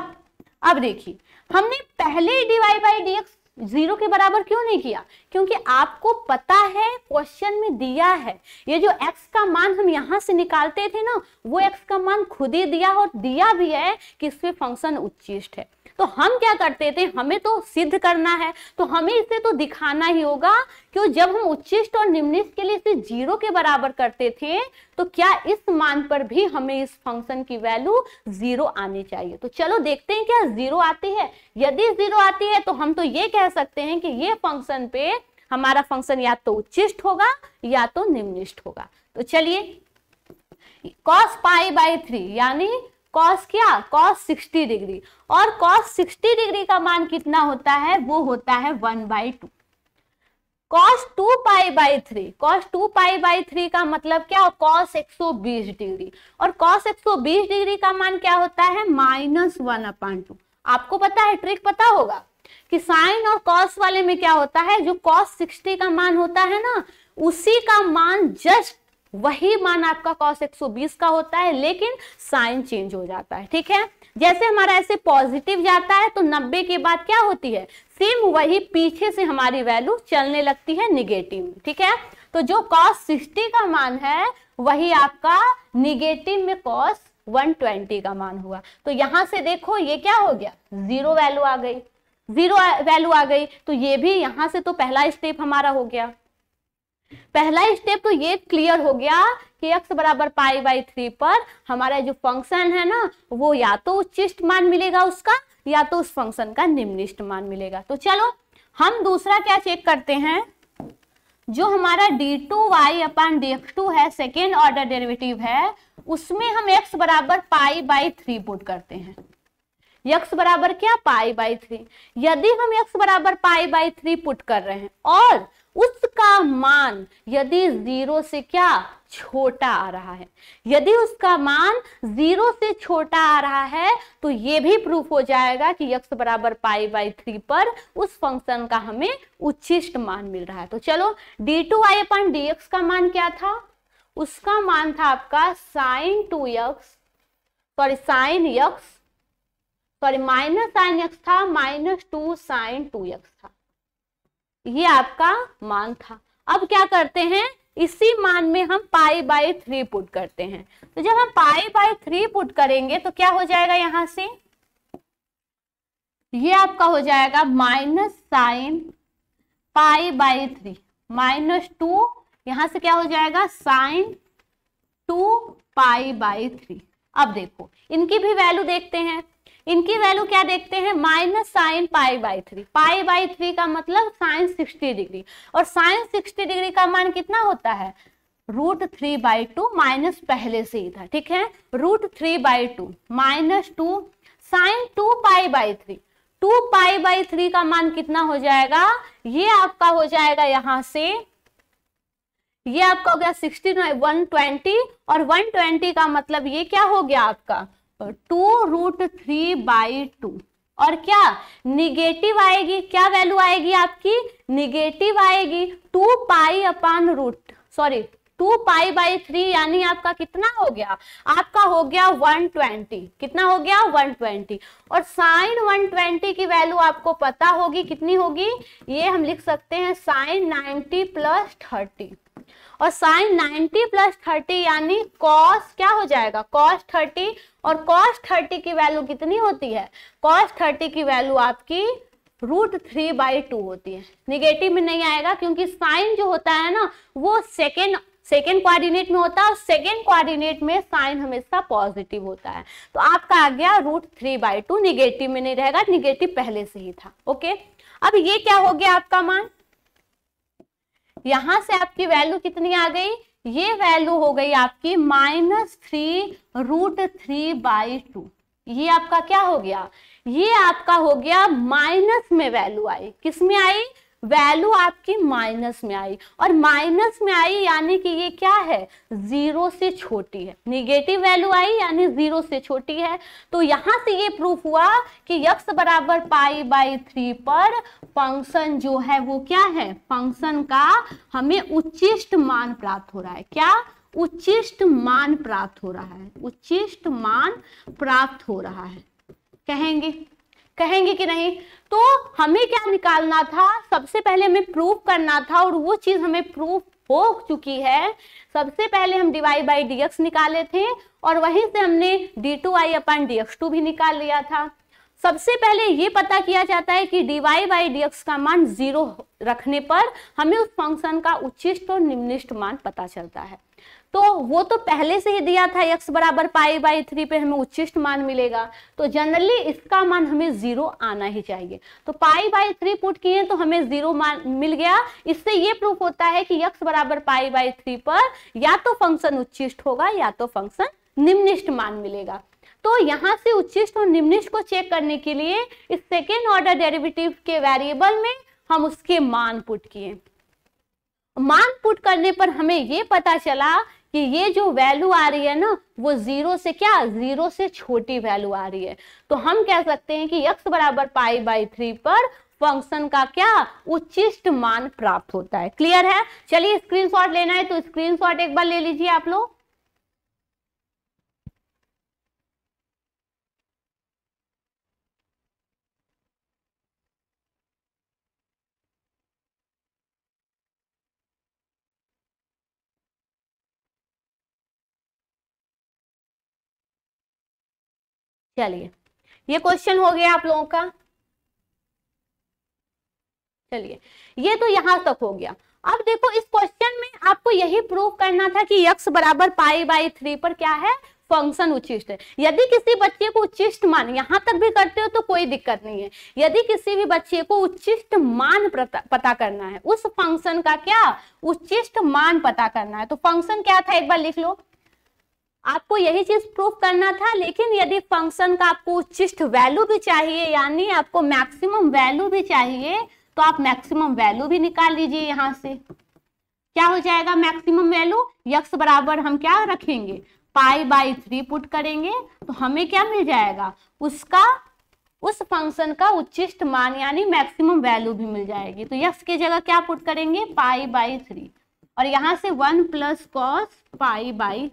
अब देखिए हमने पहले d y by D x zero के बराबर क्यों नहीं किया क्योंकि आपको पता है क्वेश्चन में दिया है ये जो एक्स का मान हम यहाँ से निकालते थे ना वो एक्स का मान खुद ही दिया और दिया भी है कि इसमें फंक्शन उच्चिष्ट है तो हम क्या करते थे हमें तो सिद्ध करना है तो हमें इसे तो दिखाना ही होगा कि जब हम उच्चिष्ट और निम्निष्ट के लिए इसे जीरो के बराबर करते थे तो क्या इस मान पर भी हमें इस फंक्शन की वैल्यू जीरो आनी चाहिए तो चलो देखते हैं क्या जीरो आती है यदि जीरो आती है तो हम तो ये कह सकते हैं कि ये फंक्शन पे हमारा फंक्शन या तो उच्चिष्ट होगा या तो निम्निष्ट होगा तो चलिए कॉस पाई बाई थ्री यानी कॉस क्या कॉस सिक्सटी डिग्री और कॉस सिक्सटी डिग्री का मान कितना होता है वो होता है one by two cos two pi by three cos two pi by three का मतलब क्या कॉस एक सौ बीस डिग्री और कॉस एक सौ बीस डिग्री का मान क्या होता है माइनस वन अपॉन टू आपको पता है ट्रिक पता होगा कि साइन और कॉस वाले में क्या होता है जो कॉस सिक्सटी का मान होता है ना उसी का मान जस्ट वही मान आपका कॉस 120 का होता है लेकिन साइन चेंज हो जाता है ठीक है जैसे हमारा ऐसे पॉजिटिव जाता है तो 90 के बाद क्या होती है सेम वही पीछे से हमारी वैल्यू चलने लगती है निगेटिव ठीक है तो जो कॉस सिक्सटी का मान है वही आपका निगेटिव में कॉस 120 का मान हुआ तो यहां से देखो ये क्या हो गया जीरो वैल्यू आ गई जीरो वैल्यू आ गई तो ये भी यहां से तो पहला स्टेप हमारा हो गया पहला स्टेप तो ये क्लियर हो गया कि x बराबर पाई बाई थ्री पर हमारा जो फंक्शन है ना वो या तो उच्चिष्ट मान मिलेगा उसका या तो उस फंक्शन का निम्निष्ट मान मिलेगा तो चलो हम दूसरा क्या चेक करते हैं जो हमारा d two Y upon D x two है सेकेंड ऑर्डर डेरिवेटिव है उसमें हम x बराबर पाई बाई थ्री पुट करते हैं x बराबर क्या पाई बाई थ्री यदि हम x बराबर पाई बाई थ्री पुट कर रहे हैं और उसका मान यदि जीरो से क्या छोटा आ रहा है यदि उसका मान जीरो से छोटा आ रहा है तो यह भी प्रूफ हो जाएगा कि यक्स बराबर पाई बाई थ्री पर उस फंक्शन का हमें उच्चिष्ट मान मिल रहा है तो चलो d two y upon D x का मान क्या था उसका मान था आपका sine two x sorry sine x sorry minus sine x था minus two sine two x था ये आपका मान था अब क्या करते हैं इसी मान में हम पाई बाई थ्री पुट करते हैं तो जब हम पाई बाई थ्री पुट करेंगे तो क्या हो जाएगा यहां से ये आपका हो जाएगा minus sine pi by three minus two यहां से क्या हो जाएगा sine two pi by three अब देखो इनकी भी वैल्यू देखते हैं इनकी वैल्यू क्या देखते हैं minus sine pi by three pi by three का मतलब साइन सिक्सटी डिग्री और साइन सिक्सटी डिग्री का मान कितना होता है root three by two minus पहले से ही था ठीक है root three by two minus two sine two pi by three two pi by three का मान कितना हो जाएगा ये आपका हो जाएगा यहां से ये आपका हो गया सिक्सटी वन ट्वेंटी और वन ट्वेंटी का मतलब ये क्या हो गया आपका two root three by two और क्या निगेटिव आएगी क्या वैल्यू आएगी आपकी निगेटिव आएगी two pi upon root sorry two pi by three यानी आपका कितना हो गया आपका हो गया ट्वेंटी कितना हो गया ट्वेंटी और साइन वन ट्वेंटी की वैल्यू आपको पता होगी कितनी होगी ये हम लिख सकते हैं साइन नाइनटी प्लस थर्टी और साइन नाइनटी प्लस थर्टी यानी कॉस क्या हो जाएगा कॉस थर्टी और कॉस थर्टी की वैल्यू कितनी होती है कॉस थर्टी की वैल्यू आपकी रूट थ्री बाई टू होती है निगेटिव में नहीं आएगा क्योंकि साइन जो होता है ना वो सेकेंड सेकेंड कोऑर्डिनेट में होता है और सेकेंड कोऑर्डिनेट में साइन हमेशा पॉजिटिव होता है तो आपका आ गया root three by two negative में नहीं रहेगा निगेटिव पहले से ही था ओके अब ये क्या हो गया आपका मान यहां से आपकी वैल्यू कितनी आ गई ये वैल्यू हो गई आपकी minus three root three by two ये आपका क्या हो गया ये आपका हो गया माइनस में वैल्यू आई किस में आई वैल्यू आपकी माइनस में आई और माइनस में आई यानी कि ये क्या है जीरो से छोटी है निगेटिव वैल्यू आई यानी जीरो से छोटी है तो यहां से ये प्रूफ हुआ कि यक्स बराबर पाई बाई थ्री पर फंक्शन जो है वो क्या है फंक्शन का हमें उच्चिष्ट मान प्राप्त हो रहा है क्या उच्चिष्ट मान प्राप्त हो रहा है उच्चिष्ट मान प्राप्त हो रहा है कहेंगे कहेंगे कि नहीं तो हमें क्या निकालना था सबसे पहले हमें प्रूफ करना था और वो चीज हमें प्रूफ हो चुकी है सबसे पहले हम डिवाई बाई डी एक्स निकाले थे और वहीं से हमने d two y upon D x two भी निकाल लिया था सबसे पहले ये पता किया जाता है कि डीवाई बाई डी एक्स का मान जीरो रखने पर हमें उस फंक्शन का उच्चिष्ट और निम्निष्ट मान पता चलता है तो वो तो पहले से ही दिया था x बराबर पाई बाई थ्री पे हमें उच्चिष्ट मान मिलेगा तो जनरली इसका मान हमें जीरो आना ही चाहिए तो पाई बाई थ्री पुट किए तो हमें जीरो मान मिल गया इससे ये प्रूफ होता है कि x बराबर पाई बाई थ्री पर या तो फंक्शन उच्चिष्ट होगा या तो फंक्शन निम्निष्ट मान मिलेगा तो यहाँ से उच्चिष्ट और निम्निष्ट को चेक करने के लिए इस सेकेंड ऑर्डर डेरिवेटिव के वेरिएबल में हम उसके मान पुट किए मान पुट करने पर हमें ये पता चला कि ये जो वैल्यू आ रही है ना वो जीरो से क्या जीरो से छोटी वैल्यू आ रही है तो हम कह सकते हैं कि यक्स बराबर पाई बाई थ्री पर फंक्शन का क्या उच्चिष्ट मान प्राप्त होता है क्लियर है चलिए स्क्रीनशॉट लेना है तो स्क्रीनशॉट एक बार ले लीजिए आप लोग चलिए ये क्वेश्चन हो गया आप लोगों का चलिए ये तो यहां तक हो गया अब देखो इस क्वेश्चन में आपको यही प्रूव करना था कि यक्स बराबर पाई बाई थ्री पर क्या है फंक्शन उचिष्ट है यदि किसी बच्चे को उचिष्ट मान यहां तक भी करते हो तो कोई दिक्कत नहीं है यदि किसी भी बच्चे को उचिष्ट मान पता करना है उस फंक्शन का क्या उचिष्ट मान पता करना है तो फंक्शन क्या था एक बार लिख लो आपको यही चीज प्रूफ करना था लेकिन यदि फंक्शन का आपको उच्चिष्ट वैल्यू भी चाहिए यानी आपको मैक्सिमम वैल्यू भी चाहिए तो आप मैक्सिमम वैल्यू भी निकाल लीजिए यहाँ से क्या हो जाएगा मैक्सिमम वैल्यू यक्स बराबर हम क्या रखेंगे पाई बाई थ्री पुट करेंगे तो हमें क्या मिल जाएगा उसका उस फंक्शन का उच्चिष्ट मान यानी मैक्सिमम वैल्यू भी मिल जाएगी तो यक्स की जगह क्या पुट करेंगे पाई बाई थ्री और यहाँ से one plus cos pi by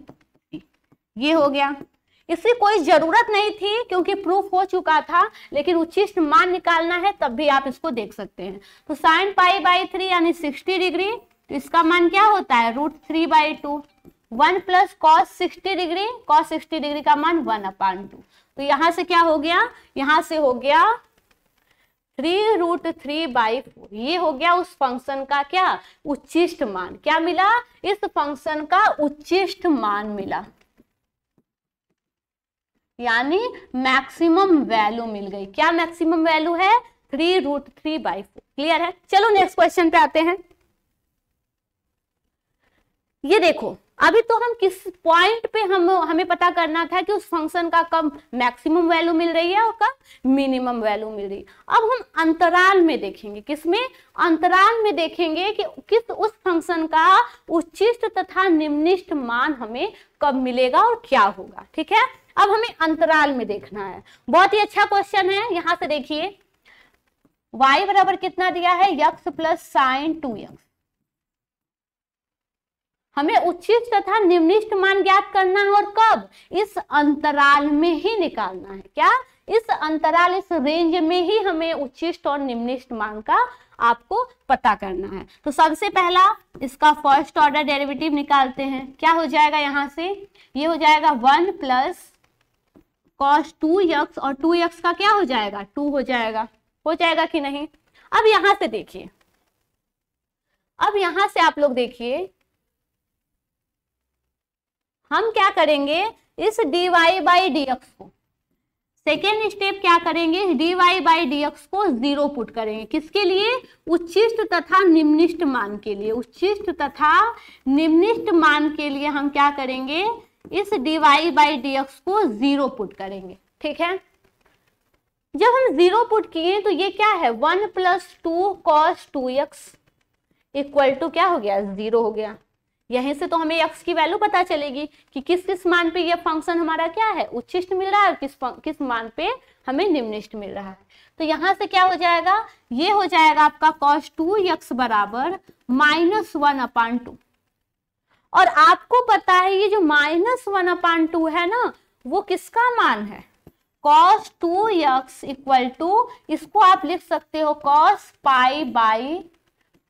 ये हो गया इसकी कोई जरूरत नहीं थी क्योंकि प्रूफ हो चुका था लेकिन उचिष्ट मान निकालना है तब भी आप इसको देख सकते हैं तो साइन पाई बाई थ्री यानी सिक्सटी डिग्री तो इसका मान क्या होता है root three by two one plus cos sixty degree cos sixty degree का मान वन अपान टू तो यहां से क्या हो गया यहाँ से हो गया three root three by four ये हो गया उस फंक्शन का क्या उच्चिष्ट मान क्या मिला इस फंक्शन का उच्चिष्ट मान मिला यानी मैक्सिमम वैल्यू मिल गई क्या मैक्सिमम वैल्यू है three root three by four clear है चलो नेक्स्ट क्वेश्चन पे आते हैं ये देखो अभी तो हम किस पॉइंट पे हम हमें पता करना था कि उस फंक्शन का कब मैक्सिमम वैल्यू मिल रही है और कब मिनिमम वैल्यू मिल रही है अब हम अंतराल में देखेंगे किसमें अंतराल में देखेंगे कि किस उस फंक्शन का उच्चिष्ट तथा निम्निष्ट मान हमें कब मिलेगा और क्या होगा ठीक है अब हमें अंतराल में देखना है बहुत ही अच्छा क्वेश्चन है यहां से देखिए y बराबर कितना दिया है x plus sine two x हमें उचित तथा निम्निष्ट मान ज्ञात करना है और कब इस अंतराल में ही निकालना है क्या इस अंतराल इस रेंज में ही हमें उच्चिष्ट और निम्निष्ट मान का आपको पता करना है तो सबसे पहला इसका फर्स्ट ऑर्डर डेरिवेटिव निकालते हैं क्या हो जाएगा यहां से ये हो जाएगा one plus cos two x और टू यक्स का क्या हो जाएगा टू हो जाएगा हो जाएगा कि नहीं अब यहां से देखिए अब यहां से आप लोग देखिए हम क्या करेंगे इस d Y by D x को सेकेंड स्टेप क्या करेंगे D Y by D x को जीरो पुट करेंगे किसके लिए उच्चिष्ट तथा निम्निष्ट मान के लिए उच्चिष्ट तथा निम्निष्ट मान के लिए हम क्या करेंगे इस डी बाई डी एक्स को जीरो पुट करेंगे ठीक है जब हम जीरो पुट किए तो ये क्या है one plus two cos two x equal to क्या हो गया जीरो हो गया यहीं से तो हमें x की वैल्यू पता चलेगी कि किस किस मान पे ये फंक्शन हमारा क्या है उच्चिष्ट मिल रहा है और किस किस मान पे हमें निम्निष्ट मिल रहा है तो यहां से क्या हो जाएगा ये हो जाएगा आपका कॉस टू यक्स बराबर माइनस वन अपान टू और आपको पता है ये जो माइनस वन अपान टू है ना वो किसका मान है cos two x equal to इसको आप लिख सकते हो cos pi by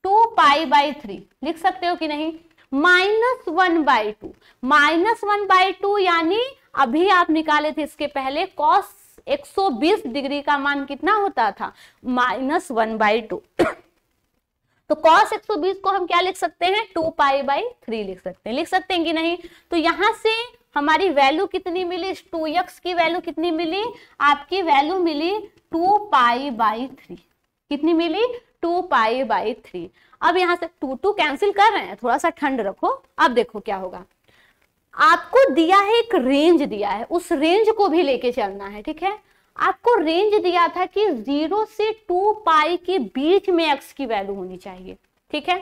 two pi by three लिख सकते हो कि नहीं minus one by two minus one by two यानी अभी आप निकाले थे इसके पहले कॉस 120 डिग्री का मान कितना होता था माइनस वन बाई टू तो cos 120 को हम क्या लिख सकते हैं टू पाई बाई थ्री लिख सकते हैं लिख सकते हैं कि नहीं तो यहाँ से हमारी वैल्यू कितनी मिली टू यक्स की वैल्यू कितनी मिली आपकी वैल्यू मिली टू पाई बाई थ्री कितनी मिली टू पाई बाई थ्री अब यहाँ से टू टू कैंसिल कर रहे हैं थोड़ा सा ठंड रखो अब देखो क्या होगा आपको दिया है एक रेंज दिया है उस रेंज को भी लेके चलना है ठीक है आपको रेंज दिया था कि जीरो से टू पाई के बीच में एक्स की वैल्यू होनी चाहिए ठीक है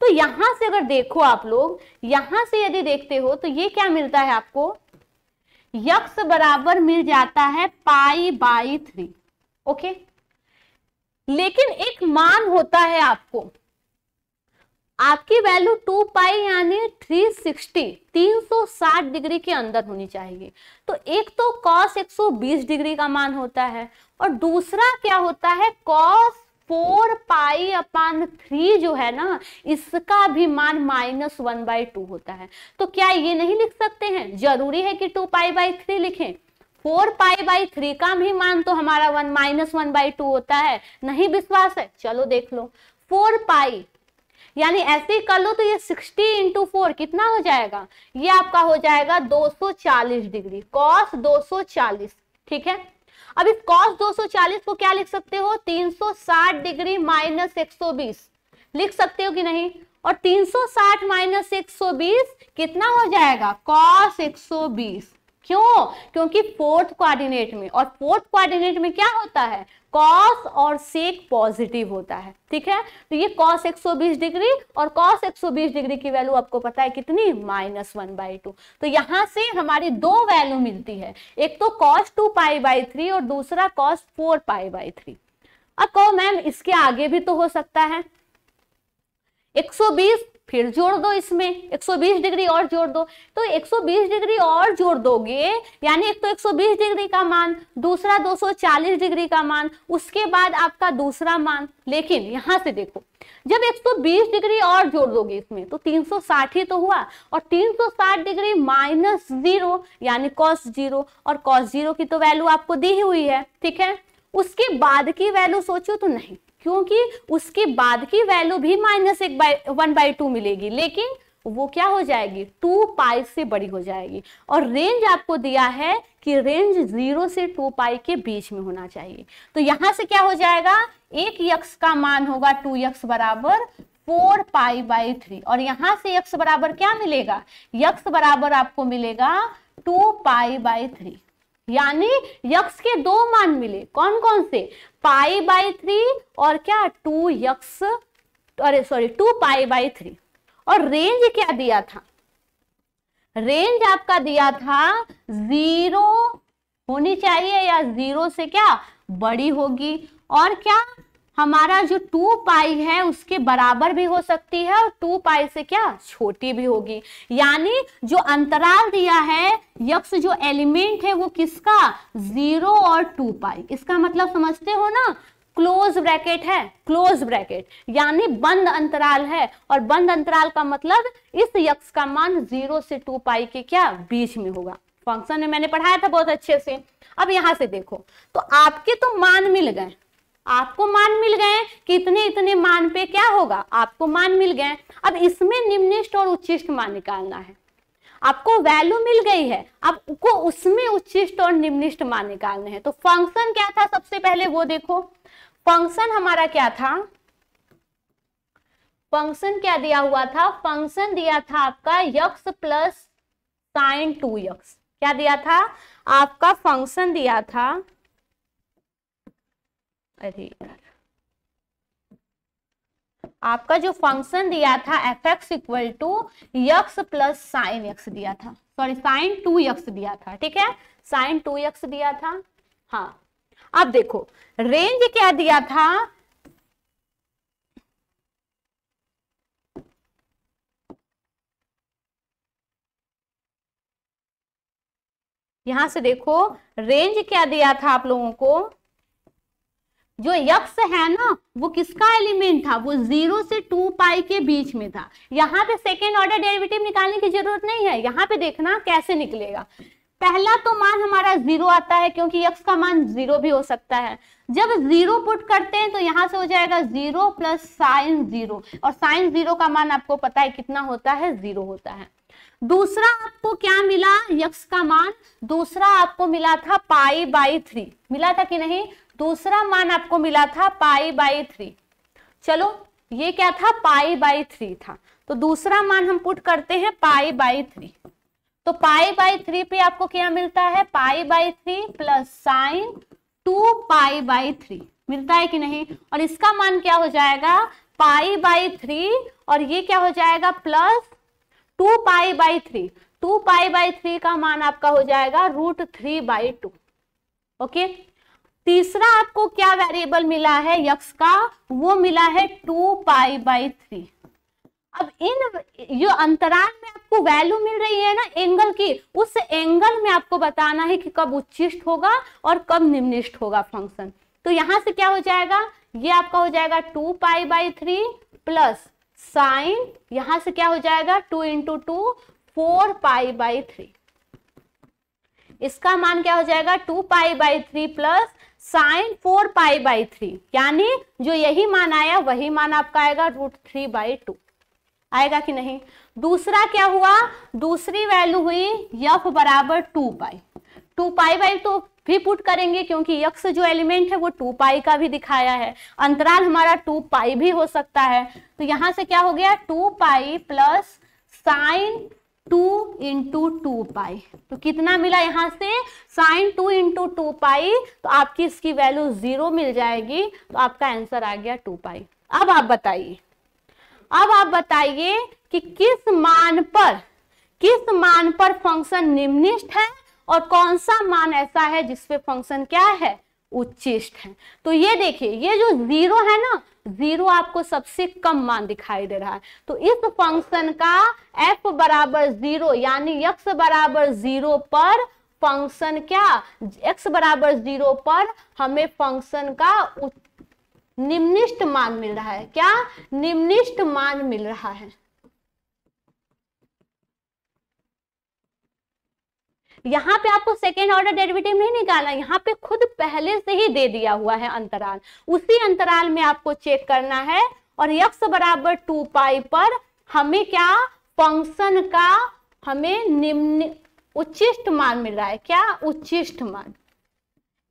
तो यहां से अगर देखो आप लोग यहां से यदि देखते हो तो ये क्या मिलता है आपको यक्स बराबर मिल जाता है पाई बाई थ्री ओके लेकिन एक मान होता है आपको आपकी वैल्यू टू पाई यानी 360 360 डिग्री के अंदर होनी चाहिए तो एक तो कॉस 120 डिग्री का मान होता है और दूसरा क्या होता है cos four pi upon three जो है ना इसका भी मान माइनस वन बाई टू होता है तो क्या ये नहीं लिख सकते हैं जरूरी है कि टू पाई बाई थ्री लिखें फोर पाई बाई थ्री का भी मान तो हमारा one minus one by two होता है नहीं विश्वास है चलो देख लो फोर पाई यानी ऐसे कर लो तो ये 60 इंटू फोर कितना हो जाएगा ये आपका हो जाएगा 240 डिग्री कॉस 240 ठीक है अब इस कॉस 240 को क्या लिख सकते हो 360 डिग्री माइनस 120 लिख सकते हो कि नहीं और 360 माइनस बीस कितना हो जाएगा कॉस 120 क्यों क्योंकि फोर्थ कोऑर्डिनेट में और फोर्थ कोऑर्डिनेट में क्या होता है कॉस और सेक पॉजिटिव होता है ठीक है तो ये कॉस 120 डिग्री और कॉस 120 डिग्री की वैल्यू आपको पता है कितनी माइनस वन बाई टू तो यहाँ से हमारी दो वैल्यू मिलती है एक तो cos two pi by three और दूसरा cos four pi by three अब कहो मैम इसके आगे भी तो हो सकता है 120 सौ फिर जोड़ दो इसमें 120 डिग्री और जोड़ दो तो 120 डिग्री और जोड़ दोगे यानी एक तो 120 डिग्री का मान दूसरा 240 डिग्री का मान उसके बाद आपका दूसरा मान लेकिन यहां से देखो जब 120 डिग्री और जोड़ दोगे इसमें तो 360 ही तो हुआ और 360 डिग्री माइनस जीरो यानी कॉस जीरो और कॉस जीरो की तो वैल्यू आपको दी हुई है ठीक है उसके बाद की वैल्यू सोचो तो नहीं क्योंकि उसके बाद की वैल्यू भी माइनस एक बाई वन बाई टू मिलेगी लेकिन वो क्या हो जाएगी टू पाई से बड़ी हो जाएगी और रेंज आपको दिया है कि रेंज जीरो से टू पाई के बीच में होना चाहिए तो यहां से क्या हो जाएगा एक यक्स का मान होगा टू यक्स बराबर फोर पाई बाई थ्री और यहां से यक्स बराबर क्या मिलेगा यक्स बराबर आपको मिलेगा टू पाई बाई थ्री यानी यक्ष के दो मान मिले कौन कौन से पाई बाई थ्री और क्या टू यक्स अरे sorry two pi by three और रेंज क्या दिया था रेंज आपका दिया था जीरो होनी चाहिए या जीरो से क्या बड़ी होगी और क्या हमारा जो टू पाई है उसके बराबर भी हो सकती है और टू पाई से क्या छोटी भी होगी यानी जो अंतराल दिया है यक्ष जो एलिमेंट है वो किसका जीरो और टू पाई इसका मतलब समझते हो ना क्लोज ब्रैकेट है क्लोज ब्रैकेट यानी बंद अंतराल है और बंद अंतराल का मतलब इस यक्ष का मान जीरो से टू पाई के क्या बीच में होगा फंक्शन में मैंने पढ़ाया था बहुत अच्छे से अब यहां से देखो तो आपके तो मान मिल गए आपको मान मिल गए कितने इतने मान पे क्या होगा आपको मान मिल गए अब इसमें निम्निष्ट और उच्चिष्ट मान निकालना है आपको वैल्यू मिल गई है आपको उसमें उच्चिष्ट और निम्निष्ट मान निकालने हैं तो फंक्शन क्या था सबसे पहले वो देखो फंक्शन हमारा क्या था फंक्शन क्या दिया हुआ था फंक्शन दिया था आपका x plus sine two x क्या दिया था आपका फंक्शन दिया था अरे आपका जो फंक्शन दिया था f x equal to x plus sine x दिया था सॉरी साइन टू यक्स दिया था ठीक है साइन टू यक्स दिया था हाँ अब देखो रेंज क्या दिया था यहां से देखो रेंज क्या दिया था आप लोगों को जो यक्स है ना वो किसका एलिमेंट था वो जीरो से टू पाई के बीच में था यहाँ पे सेकेंड ऑर्डर डेरिवेटिव निकालने की जरूरत नहीं है यहाँ पे देखना कैसे निकलेगा पहला तो मान हमारा जीरो आता है क्योंकि यक्स का मान जीरो भी हो सकता है जब जीरो पुट करते हैं तो यहाँ से हो जाएगा जीरो प्लस साइन जीरो और साइन जीरो का मान आपको पता है कितना होता है जीरो होता है दूसरा आपको क्या मिला यक्स का मान दूसरा आपको मिला था पाई बाई थ्री मिला था कि नहीं दूसरा मान आपको मिला था पाई बाई थ्री चलो ये क्या था पाई बाई थ्री था तो दूसरा मान हम पुट करते हैं पाई बाई थ्री तो पाई बाई थ्री पे आपको क्या मिलता है pi by three plus sine two pi by three मिलता है कि नहीं और इसका मान क्या हो जाएगा पाई बाई थ्री और ये क्या हो जाएगा plus two pi by three two pi by three का मान आपका हो जाएगा root three by two okay तीसरा आपको क्या वेरिएबल मिला है यक्स का वो मिला है टू पाई बाई थ्री अब इन जो अंतराल में आपको वैल्यू मिल रही है ना एंगल की उस एंगल में आपको बताना है कि कब उच्चिष्ट होगा और कब निम्निष्ट होगा फंक्शन तो यहाँ से क्या हो जाएगा ये आपका हो जाएगा two pi by three plus sine यहां से क्या हो जाएगा two into two four pi by three इसका मान क्या हो जाएगा two pi by three plus sine four pi by three यानी जो यही मान आया वही मान आपका आएगा रूट थ्री बाई टू आएगा कि नहीं दूसरा क्या हुआ दूसरी वैल्यू हुई यफ बराबर two pi two pi by तो भी पुट करेंगे क्योंकि यक्ष जो एलिमेंट है वो टू पाई का भी दिखाया है अंतराल हमारा टू पाई भी हो सकता है तो यहां से क्या हो गया two pi plus sine two into two pi तो कितना मिला यहाँ से sine two into two pi तो आपकी इसकी वैल्यू जीरो मिल जाएगी तो आपका आंसर आ गया टू पाई अब आप बताइए अब आप बताइए कि किस मान पर किस मान पर फंक्शन निम्निष्ठ है और कौन सा मान ऐसा है जिसपे फंक्शन क्या है उच्चिष्ट है तो ये देखिए ये जो जीरो है ना जीरो आपको सबसे कम मान दिखाई दे रहा है तो इस फंक्शन का एफ बराबर जीरो यानी यक्स बराबर जीरो पर फंक्शन क्या x बराबर जीरो पर हमें फंक्शन का निम्निष्ट मान मिल रहा है क्या निम्निष्ट मान मिल रहा है यहाँ पे आपको सेकेंड ऑर्डर डेरिवेटिव नहीं निकालना यहाँ पे खुद पहले से ही दे दिया हुआ है अंतराल उसी अंतराल में आपको चेक करना है और यक्स बराबर टू पाई पर हमें क्या फंक्शन का हमें निम्न उच्चिष्ट मान मिल रहा है क्या उच्चिष्ट मान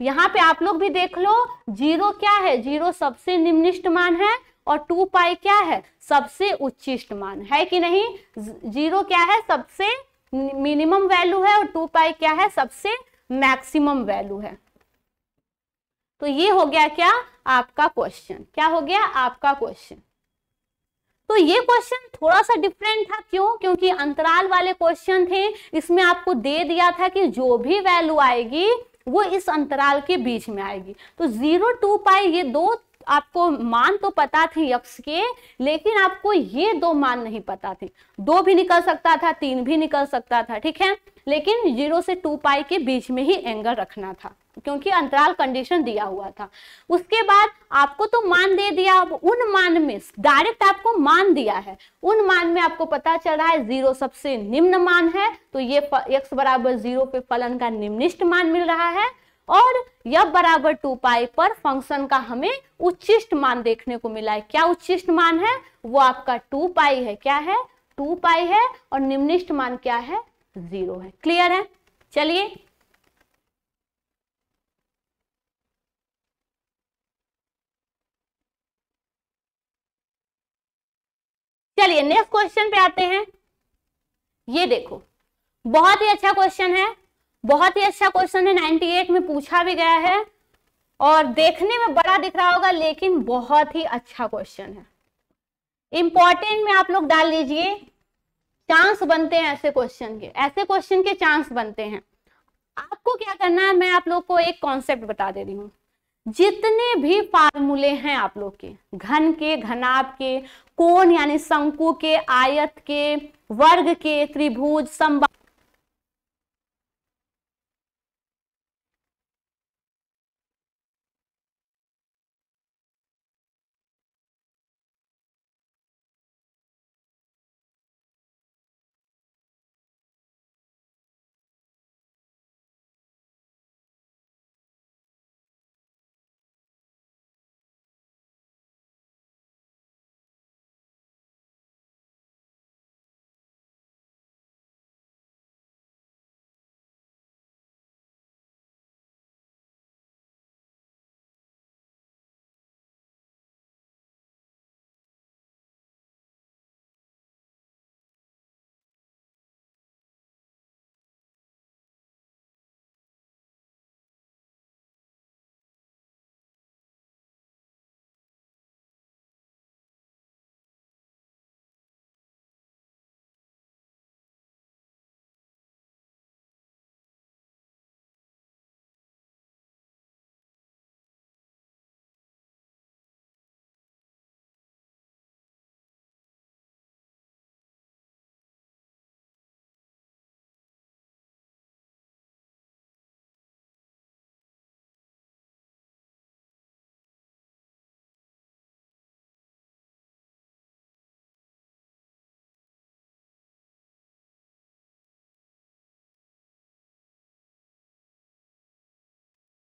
यहाँ पे आप लोग भी देख लो जीरो क्या है जीरो सबसे निम्निष्ट मान है और टू पाई क्या है सबसे उच्चिष्ट मान है कि नहीं जीरो क्या है सबसे मिनिमम वैल्यू है और टू पाई क्या है सबसे मैक्सिमम वैल्यू है तो ये हो गया क्या आपका क्वेश्चन क्या हो गया आपका क्वेश्चन तो ये क्वेश्चन थोड़ा सा डिफरेंट था क्यों क्योंकि अंतराल वाले क्वेश्चन थे इसमें आपको दे दिया था कि जो भी वैल्यू आएगी वो इस अंतराल के बीच में आएगी तो जीरो टू पाई ये दो आपको मान तो पता थे यक्ष के लेकिन आपको ये दो मान नहीं पता थी दो भी निकल सकता था तीन भी निकल सकता था ठीक है लेकिन जीरो से टू पाई के बीच में ही एंगल रखना था क्योंकि अंतराल कंडीशन दिया हुआ था उसके बाद आपको तो मान दे दिया अब उन मान में डायरेक्ट आपको मान दिया है उन मान में आपको पता चल रहा है जीरो सबसे निम्न मान है तो ये एक्स बराबर जीरो पे फलन का निम्निष्ट मान मिल रहा है और यह बराबर टू पाई पर फंक्शन का हमें उच्चिष्ट मान देखने को मिला है क्या उच्चिष्ट मान है वो आपका टू पाई है क्या है टू पाई है और निम्निष्ट मान क्या है जीरो है क्लियर है चलिए चलिए नेक्स्ट क्वेश्चन पे आते हैं ये देखो बहुत ही अच्छा क्वेश्चन है बहुत ही अच्छा क्वेश्चन है 98 में पूछा भी गया है और देखने में बड़ा दिख रहा होगा लेकिन बहुत ही अच्छा क्वेश्चन है इंपॉर्टेंट में आप लोग डाल लीजिए चांस बनते हैं ऐसे क्वेश्चन के ऐसे क्वेश्चन के चांस बनते हैं आपको क्या करना है मैं आप लोग को एक कॉन्सेप्ट बता दे रही हूँ जितने भी फार्मूले हैं आप लोग के घन के घनाभ के कोण यानी शंकु के आयत के वर्ग के त्रिभुज संबा